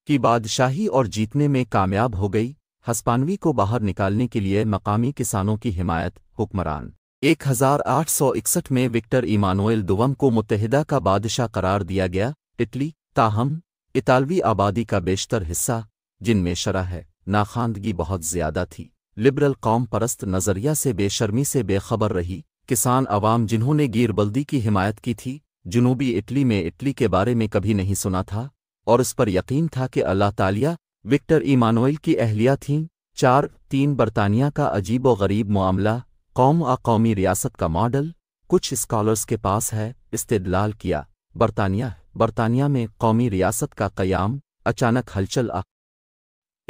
की बादशाही और जीतने में कामयाब हो गई हस्पानवी को बाहर निकालने के लिए मकामी किसानों की हिमायत हुक्मरान 1861 में विक्टर इमानुएल दुवम को मुतहदा का बादशाह करार दिया गया इटली ताहम इतालवी आबादी का बेशतर हिस्सा जिनमें शरा है नाखानदगी बहुत ज्यादा थी लिबरल कौम परस्त नज़रिया से बेशर्मी से बेखबर रही किसान अवाम जिन्होंने गिरबल्दी की हिमायत की थी जुनूबी इटली में इटली के बारे में कभी नहीं सुना था और इस पर यकीन था कि अल्लाह तालिया विक्टर इमानुएल की अहलिया थीं चार तीन बरतानिया का अजीब व गरीब मामला कौम आ कौमी रियासत का मॉडल कुछ स्कॉलर्स के पास है इस्तदलाल किया बरतानिया बरतानिया में कौमी रियासत का कयाम अचानक हलचल आ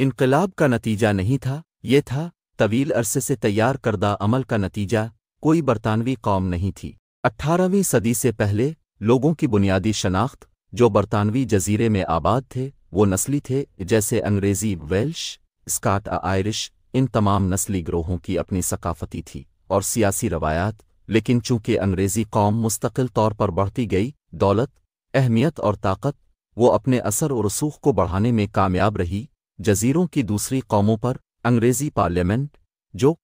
इनकलाब का नतीजा नहीं था ये था तवील अरसे से तैयार करदा अमल का नतीजा कोई बरतानवी कौम नहीं थी अट्ठारहवीं सदी से पहले लोगों की बुनियादी शनाख्त जो बरतानवी जजीरे में आबाद थे वो नस्ली थे जैसे अंग्रेज़ी वेल्श स्काट आयरिश इन तमाम नस्ली ग्रोहों की अपनी सकाफती थी और सियासी रवायात लेकिन चूंकि अंग्रेज़ी कौम मुस्तकिल तौर पर बढ़ती गई दौलत अहमियत और ताकत वो अपने असर और रसूख को बढ़ाने में कामयाब रही जजीरों की दूसरी कौमों पर अंग्रेज़ी पार्लियामेंट जो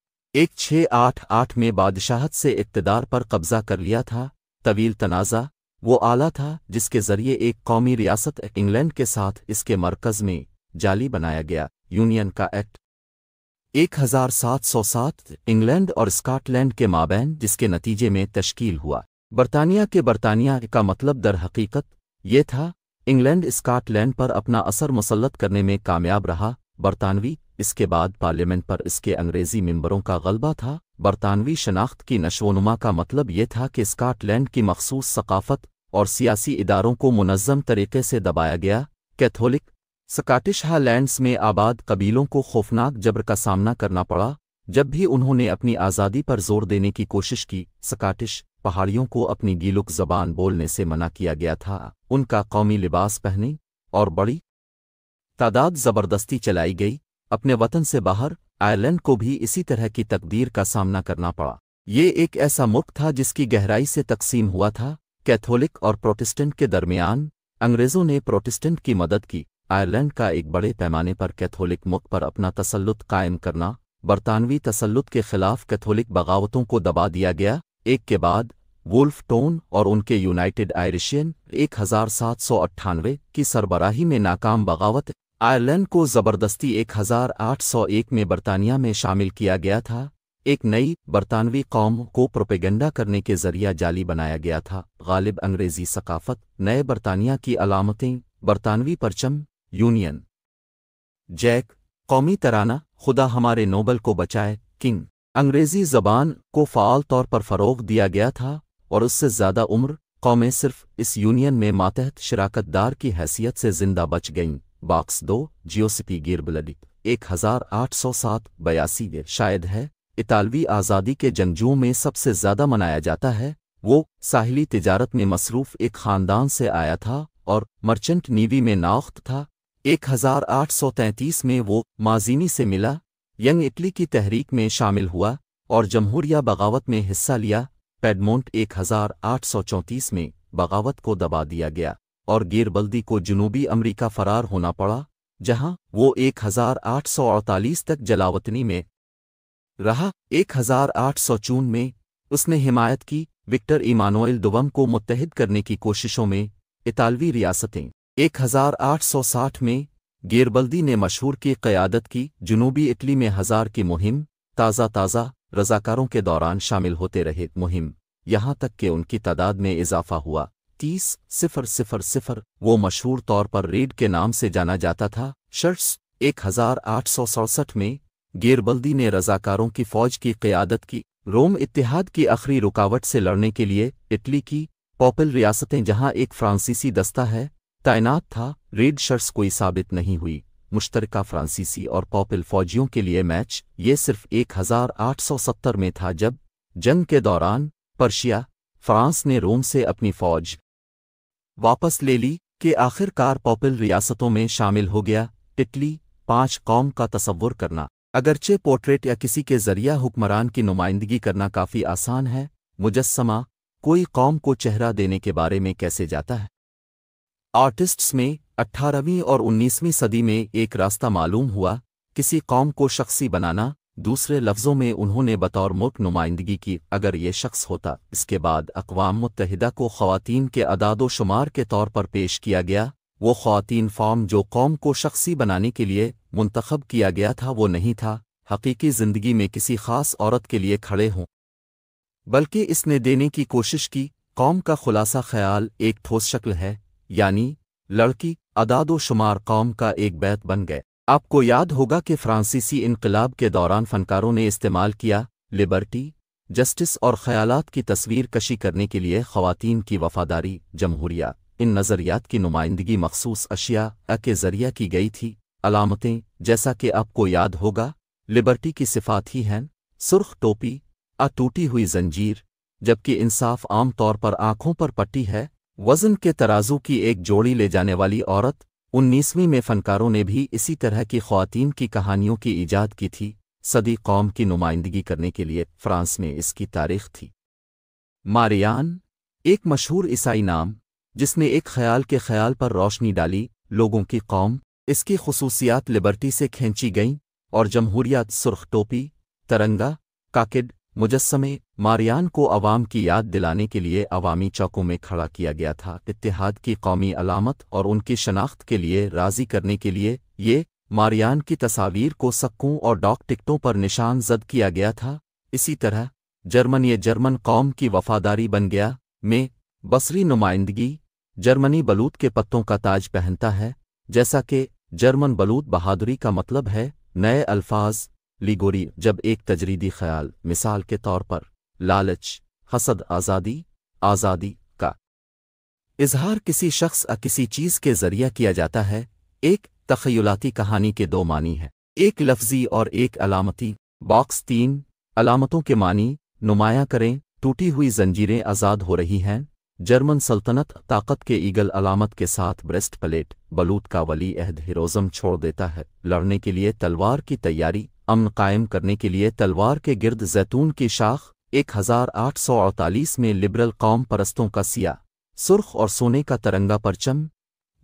एक छः आठ आठ में बादशाहत से इकतदार पर कब्जा कर लिया था तवील तनाज़ा वो आला था जिसके ज़रिए एक कौमी रियासत इंग्लैंड के साथ इसके मरकज़ में जाली बनाया गया यूनियन का एक्ट 1707 इंग्लैंड और स्कॉटलैंड के माबैन जिसके नतीजे में तश्कील हुआ बरतानिया के बरतानिया का मतलब दर हकीकत ये था इंग्लैंड स्कॉटलैंड पर अपना असर मुसलत करने में कामयाब रहा बरतानवी इसके बाद पार्लियामेंट पर इसके अंग्रेजी मेंबरों का गलबा था बरतानवी शनाख्त की नशोनुमा का मतलब ये था कि स्कॉटलैंड की मखसूस सकाफत और सियासी इदारों को मुनज़म तरीके से दबाया गया कैथोलिक स्काटिश हालैंड्स में आबाद कबीलों को खौफनाक जबर का सामना करना पड़ा जब भी उन्होंने अपनी आज़ादी पर जोर देने की कोशिश की स्काटिश पहाड़ियों को अपनी गीलुक जबान बोलने से मना किया गया था उनका कौमी लिबास पहने और बड़ी तादाद ज़बरदस्ती चलाई गई अपने वतन से बाहर आयरलैंड को भी इसी तरह की तकदीर का सामना करना पड़ा ये एक ऐसा मुल्क था जिसकी गहराई से तकसीम हुआ था कैथोलिक और प्रोटेस्टेंट के दरमियान अंग्रेज़ों ने प्रोटेस्टेंट की मदद की आयरलैंड का एक बड़े पैमाने पर कैथोलिक मुख पर अपना तसल्लुत कायम करना बरतानवी तसल्लुत के खिलाफ कैथोलिक बगावतों को दबा दिया गया एक के बाद वुल्फ टोन और उनके यूनाइटेड आयरिशियन एक हजार सात सौ अट्ठानवे की सरबराही में नाकाम बगावत आयरलैंड को जबरदस्ती एक हजार आठ सौ एक में बरतानिया में शामिल किया गया था एक नई बरतानवी कौम को प्रोपेगेंडा करने के जरिया जाली बनाया गया था गालिब अंग्रेजी सकाफत नए बरतानिया की अलामतें बरतानवी परचम यूनियन जैक कौमी तराना खुदा हमारे नोबल को बचाए किंग अंग्रेज़ी ज़बान को फ़ाल तौर पर फ़रोग दिया गया था और उससे ज़्यादा उम्र कौमें सिर्फ इस यूनियन में मातहत शराकत दार की हैसियत से जिंदा बच गईं बाक्स दो जियोसिपी गिरबलडिक एक हजार आठ सौ सात बयासी शायद है इतालवी आज़ादी के जंगजुओं में सबसे ज़्यादा मनाया जाता है वो साहिली तिजारत में मसरूफ़ एक ख़ानदान से आया था और मर्चेंट नीवी में नाख्त था 1833 में वो माजीनी से मिला यंग इटली की तहरीक में शामिल हुआ और जमहूरिया बगावत में हिस्सा लिया पेडमोंट 1834 में बगावत को दबा दिया गया और गेरबल्दी को जनूबी अमरीका फरार होना पड़ा जहां वो 1848 तक जलावतनी में रहा एक चून में उसने हिमायत की विक्टर इमानुएल दुवम को मुतहद करने की कोशिशों में इतालवी रियासतें 1860 में गेरबल्दी ने मशहूर की क़यादत की जुनूबी इटली में हज़ार की मुहिम ताज़ा ताज़ा रजाकारों के दौरान शामिल होते रहे मुहिम यहां तक कि उनकी तादाद में इजाफा हुआ तीस सिफर सिफर सिफर वो मशहूर तौर पर रेड के नाम से जाना जाता था शर्ट्स एक हज़ार आठ सौ सड़सठ में गेरबल्दी ने रजाकारों की फ़ौज की क़यादत की रोम इतिहाद की आखिरी रुकावट से लड़ने के लिए इटली की पॉपल रियासतें जहाँ एक फ्रांसीसी दस्ता है तैनात था रेड शर्ट्स कोई साबित नहीं हुई मुश्तरका फ्रांसीसी और पॉपिल फौजियों के लिए मैच ये सिर्फ 1870 में था जब जंग के दौरान पर्शिया फ्रांस ने रोम से अपनी फौज वापस ले ली कि आखिरकार पॉपिल रियासतों में शामिल हो गया टिटली पांच कौम का तस्वुर करना अगरचे पोर्ट्रेट या किसी के जरिया हुक्मरान की नुमाइंदगी करना काफ़ी आसान है मुजस्मा कोई कौम को चेहरा देने के बारे में कैसे जाता है आर्टिस्ट्स में 18वीं और 19वीं सदी में एक रास्ता मालूम हुआ किसी कौम को शख्सी बनाना दूसरे लफ्ज़ों में उन्होंने बतौर मुल्क नुमाइंदगी की अगर ये शख्स होता इसके बाद अकवाम मुतहदा को ख़वातीन के शुमार के तौर पर पेश किया गया वो ख़वातीन फॉर्म जो कौम को शख्सी बनाने के लिए मुंतखब किया गया था वो नहीं था हकीकी ज़िंदगी में किसी ख़ास औरत के लिए खड़े हों बल्कि इसने देने की कोशिश की कौम का खुलासा ख्याल एक ठोस शक्ल है यानी लड़की अदादोशुमार कौम का एक बैत बन गए आपको याद होगा कि फ्रांसीसी इनकलाब के दौरान फनकारों ने इस्तेमाल किया लिबर्टी जस्टिस और ख्यालात की तस्वीर कशी करने के लिए खवतान की वफादारी जमहूरिया इन नज़रियात की नुमाइंदगी मखसूस अशिया के ज़रिया की गई थी अलामतें जैसा कि आपको याद होगा लिबर्टी की सिफात ही हैं सुर्ख टोपी अ टूटी हुई जंजीर जबकि इंसाफ आम तौर पर आंखों पर पट्टी है वजन के तराजू की एक जोड़ी ले जाने वाली औरत उन्नीसवीं में फनकारों ने भी इसी तरह की खुवान की कहानियों की ईजाद की थी सदी कौम की नुमाइंदगी करने के लिए फ्रांस में इसकी तारीख थी मारियान एक मशहूर ईसाई नाम जिसने एक ख्याल के ख्याल पर रोशनी डाली लोगों की कौम इसकी खसूसियात लिबर्टी से खींची गईं और जमहूरियात सुर्ख टोपी तरंगा काकिड मुजस्मे मारियान को अवाम की याद दिलाने के लिए अवामी चौकों में खड़ा किया गया था इतिहाद की कौमी अलामत और उनकी शनाख्त के लिए राजी करने के लिए ये मारियान की तस्वीर को सक्कों और डॉक टिकटों पर निशान जद किया गया था इसी तरह जर्मन ये जर्मन कौम की वफादारी बन गया में बसरी नुमाइंदगी जर्मनी बलूत के पत्तों का ताज पहनता है जैसा कि जर्मन बलूत बहादुरी का मतलब है नए अल्फाज लिगोरी जब एक तजरीदी ख्याल मिसाल के तौर पर लालच हसद आज़ादी आज़ादी का इजहार किसी शख्स या किसी चीज़ के जरिया किया जाता है एक तखयलाती कहानी के दो मानी है एक लफ्जी और एक अलामती बॉक्स तीन अलामतों के मानी नुमाया करें टूटी हुई जंजीरें आज़ाद हो रही हैं जर्मन सल्तनत ताकत के ईगल अलामत के साथ ब्रेस्ट प्लेट बलूत का वली अहद हिरोज़म छोड़ देता है लड़ने के लिए तलवार की तैयारी अमन कायम करने के लिए तलवार के गिर्द जैतून की शाख 1848 में लिबरल कौम परस्तों का सिया सुर्ख और सोने का तरंगा परचम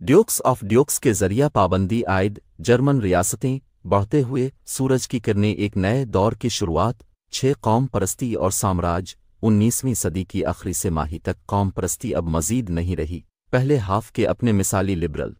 ड्योक्स ऑफ ड्योक्स के जरिया पाबंदी आयद जर्मन रियासतें बढ़ते हुए सूरज की किरणें एक नए दौर की शुरुआत छः कौम परस्ती और साम्राज्य उन्नीसवीं सदी की आखिरी से माही तक कौम परस्ती अब मजीद नहीं रही पहले हाफ के अपने मिसाली लिबरल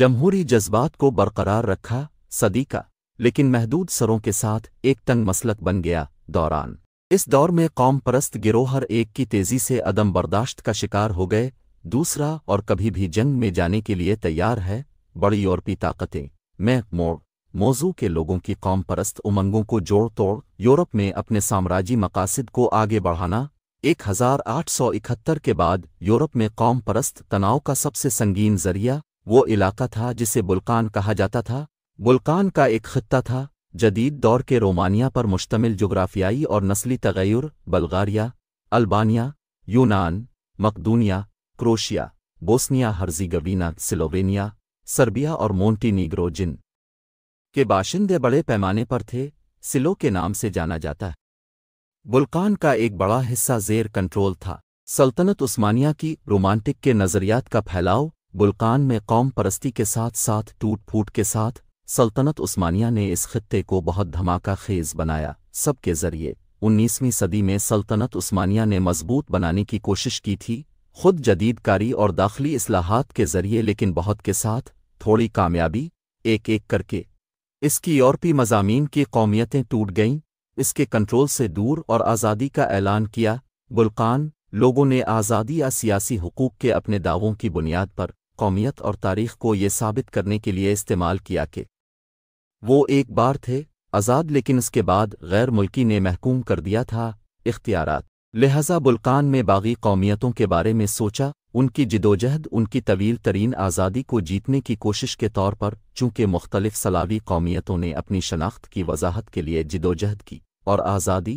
जमहूरी जज्बात को बरकरार रखा सदी का लेकिन महदूद सरों के साथ एक तंग मसलक बन गया दौरान इस दौर में कौम परस्त गिरोहर एक की तेज़ी से अदम बर्दाश्त का शिकार हो गए दूसरा और कभी भी जंग में जाने के लिए तैयार है बड़ी यूरोपी ताकतें मैं मोड़ मौजू के लोगों की कौम परस्त उमंगों को जोड़ तोड़ यूरोप में अपने साम्राज्य मकासद को आगे बढ़ाना 1871 के बाद यूरोप में कौम परस्त तनाव का सबसे संगीन जरिया वो इलाका था जिसे बुल्कान कहा जाता था बुल्कान का एक खत्ता था जदीद दौर के रोमानिया पर मुश्तमिल जोग्राफियाई और नस्ली तगैर बल्गारिया अल्बानिया यूनान मकदूनिया Croatia Bosnia Herzegovina Slovenia Serbia और मोन्टीनीग्रो जिन के बाशिंदे बड़े पैमाने पर थे सिलो के नाम से जाना जाता है बुल्कान का एक बड़ा हिस्सा जेर कंट्रोल था सल्तनत उस्मानिया की रोमांटिक के नज़रियात का फैलाव बुल्कान में कौम परस्ती के साथ साथ टूट फूट के साथ सल्तनत उस्मानिया ने इस खत्े को बहुत धमाका खेज बनाया सबके जरिए 19वीं सदी में सल्तनत उस्मानिया ने मजबूत बनाने की कोशिश की थी खुद जदीदकारी और दाखिली असलाहत के जरिए लेकिन बहुत के साथ थोड़ी कामयाबी एक एक करके इसकी यूरोपी मजामीन की कौमियतें टूट गईं इसके कंट्रोल से दूर और आज़ादी का ऐलान किया बुल्कान लोगों ने आज़ादी या सियासी हकूक़ के अपने दावों की बुनियाद पर कौमियत और तारीख को ये साबित करने के लिए इस्तेमाल किया कि वो एक बार थे आज़ाद लेकिन इसके बाद गैर मुल्की ने महकूम कर दिया था इख्तियार लिहाजा बुल्कान में बागी कौमियतों के बारे में सोचा उनकी जिदोजहद उनकी तवील तरीन आज़ादी को जीतने की कोशिश के तौर पर चूंकि मुख्तलिफ सलावी कौमियतों ने अपनी शनाख्त की वजाहत के लिए जिदोजहद की और आज़ादी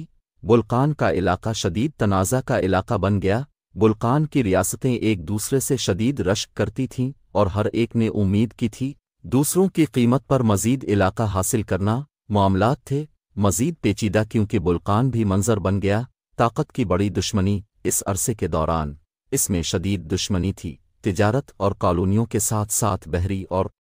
बुल्कान का इलाका शदीद तनाज़ा का इलाका बन गया बुल्कान की रियासतें एक दूसरे से शदीद रश्क करती थीं और हर एक ने उम्मीद की थी दूसरों की कीमत पर मजीद इलाका हासिल करना मामलात थे मजीद पेचीदा क्योंकि बुल्कान भी मंजर बन गया ताकत की बड़ी दुश्मनी इस अरसे के दौरान इसमें शदीद दुश्मनी थी तिजारत और कॉलोनियों के साथ साथ बहरी और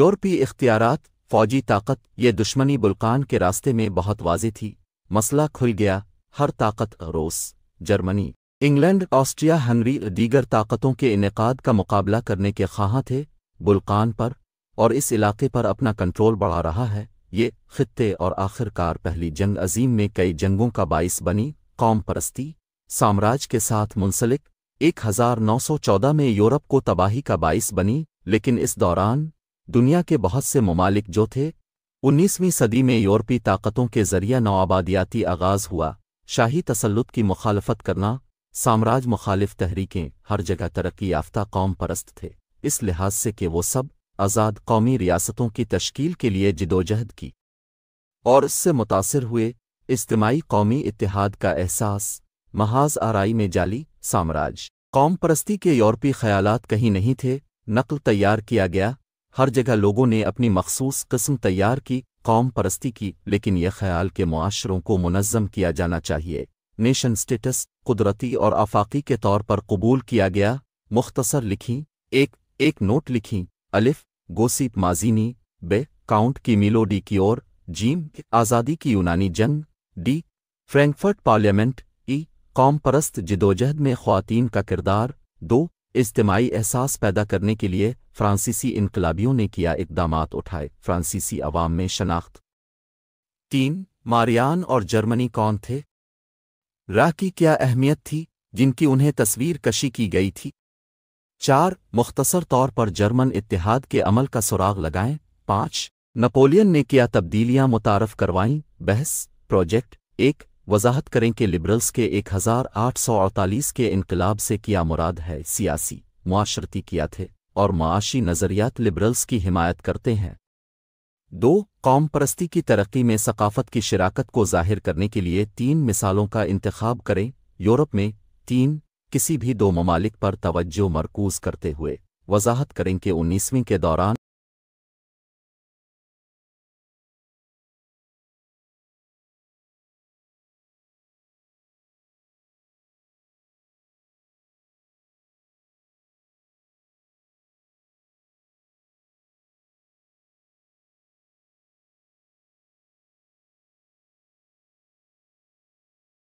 यूरोपीय इख्तियारत फौजी ताकत ये दुश्मनी बुल्कान के रास्ते में बहुत वाजे थी मसला खुल गया हर ताकत रोस जर्मनी इंग्लैंड ऑस्ट्रिया हनरी दीगर ताकतों के इनका का मुकाबला करने के ख्वाह थे बुल्कान पर और इस इलाके पर अपना कंट्रोल बढ़ा रहा है ये ख़त्ते और आखिरकार पहली जंग अजीम में कई जंगों का बाइस बनी कौम परस्ती साम्राज्य के साथ मुंसलिक 1914 में यूरोप को तबाही का बाइस बनी लेकिन इस दौरान दुनिया के बहुत से ममालिक जो थे 19वीं सदी में यूरोपी ताकतों के जरिए नौआबादियाती आगाज़ हुआ शाही तसल्लुत की मुखालफत करना साम्राज्य मुखालिफ तहरीकें हर जगह तरक्की याफ्ता कौम परस्त थे इस लिहाज से कि वो सब आज़ाद कौमी रियासतों की तश्कील के लिए जदोजहद की और इससे मुतासर हुए इज्तमाही कौमी इतिहाद का एहसास महाज आरई में जाली साम्राज्य कौम परस्ती के यूरोपी ख्याल कहीं नहीं थे नकल तैयार किया गया हर जगह लोगों ने अपनी मखसूस कस्म तैयार की कौम परस्ती की लेकिन यह ख्याल के माशरों को मुनज़म किया जाना चाहिए नेशन स्टेटस कुदरती और आफाकी के तौर पर कबूल किया गया मुख्तसर लिखी एक एक नोट लिखी अलिफ गोसिप माजीनी बे काउंट की मिलोडी की ओर जीम आज़ादी की यूनानी जंग डी फ्रैंकफर्ट पार्लियामेंट ई कौम परस्त जिदोजहद में खातन का किरदार दो इज्तमाही एहसास पैदा करने के लिए फ्रांसीसी इनकलाबियों ने किया इकदाम उठाए फ्रांसीसी अवाम में शनाख्त तीन मारियान और जर्मनी कौन थे राह की क्या अहमियत थी जिनकी उन्हें तस्वीर कशी की गई थी चार मुख्तसर तौर पर जर्मन इतिहाद के अमल का सुराग लगाएं पांच नपोलियन ने किया तब्दीलियां मुतारफ करवाईं बहस प्रोजेक्ट एक वजाहत करें कि लिबरल्स के एक हज़ार आठ सौ अड़तालीस के इनकलाब से किया मुराद है सियासी माशरती किया थे और माशी नज़रियात लिबरल्स की हिमायत करते हैं दो कौम परस्ती की तरक्की में सकाफ़त की शराकत को जाहिर करने के लिए तीन मिसालों का इंतखब करें यूरोप में तीन किसी भी दो ममालिक पर तवज्जो मरकूज करते हुए वजाहत करें कि उन्नीसवीं के दौरान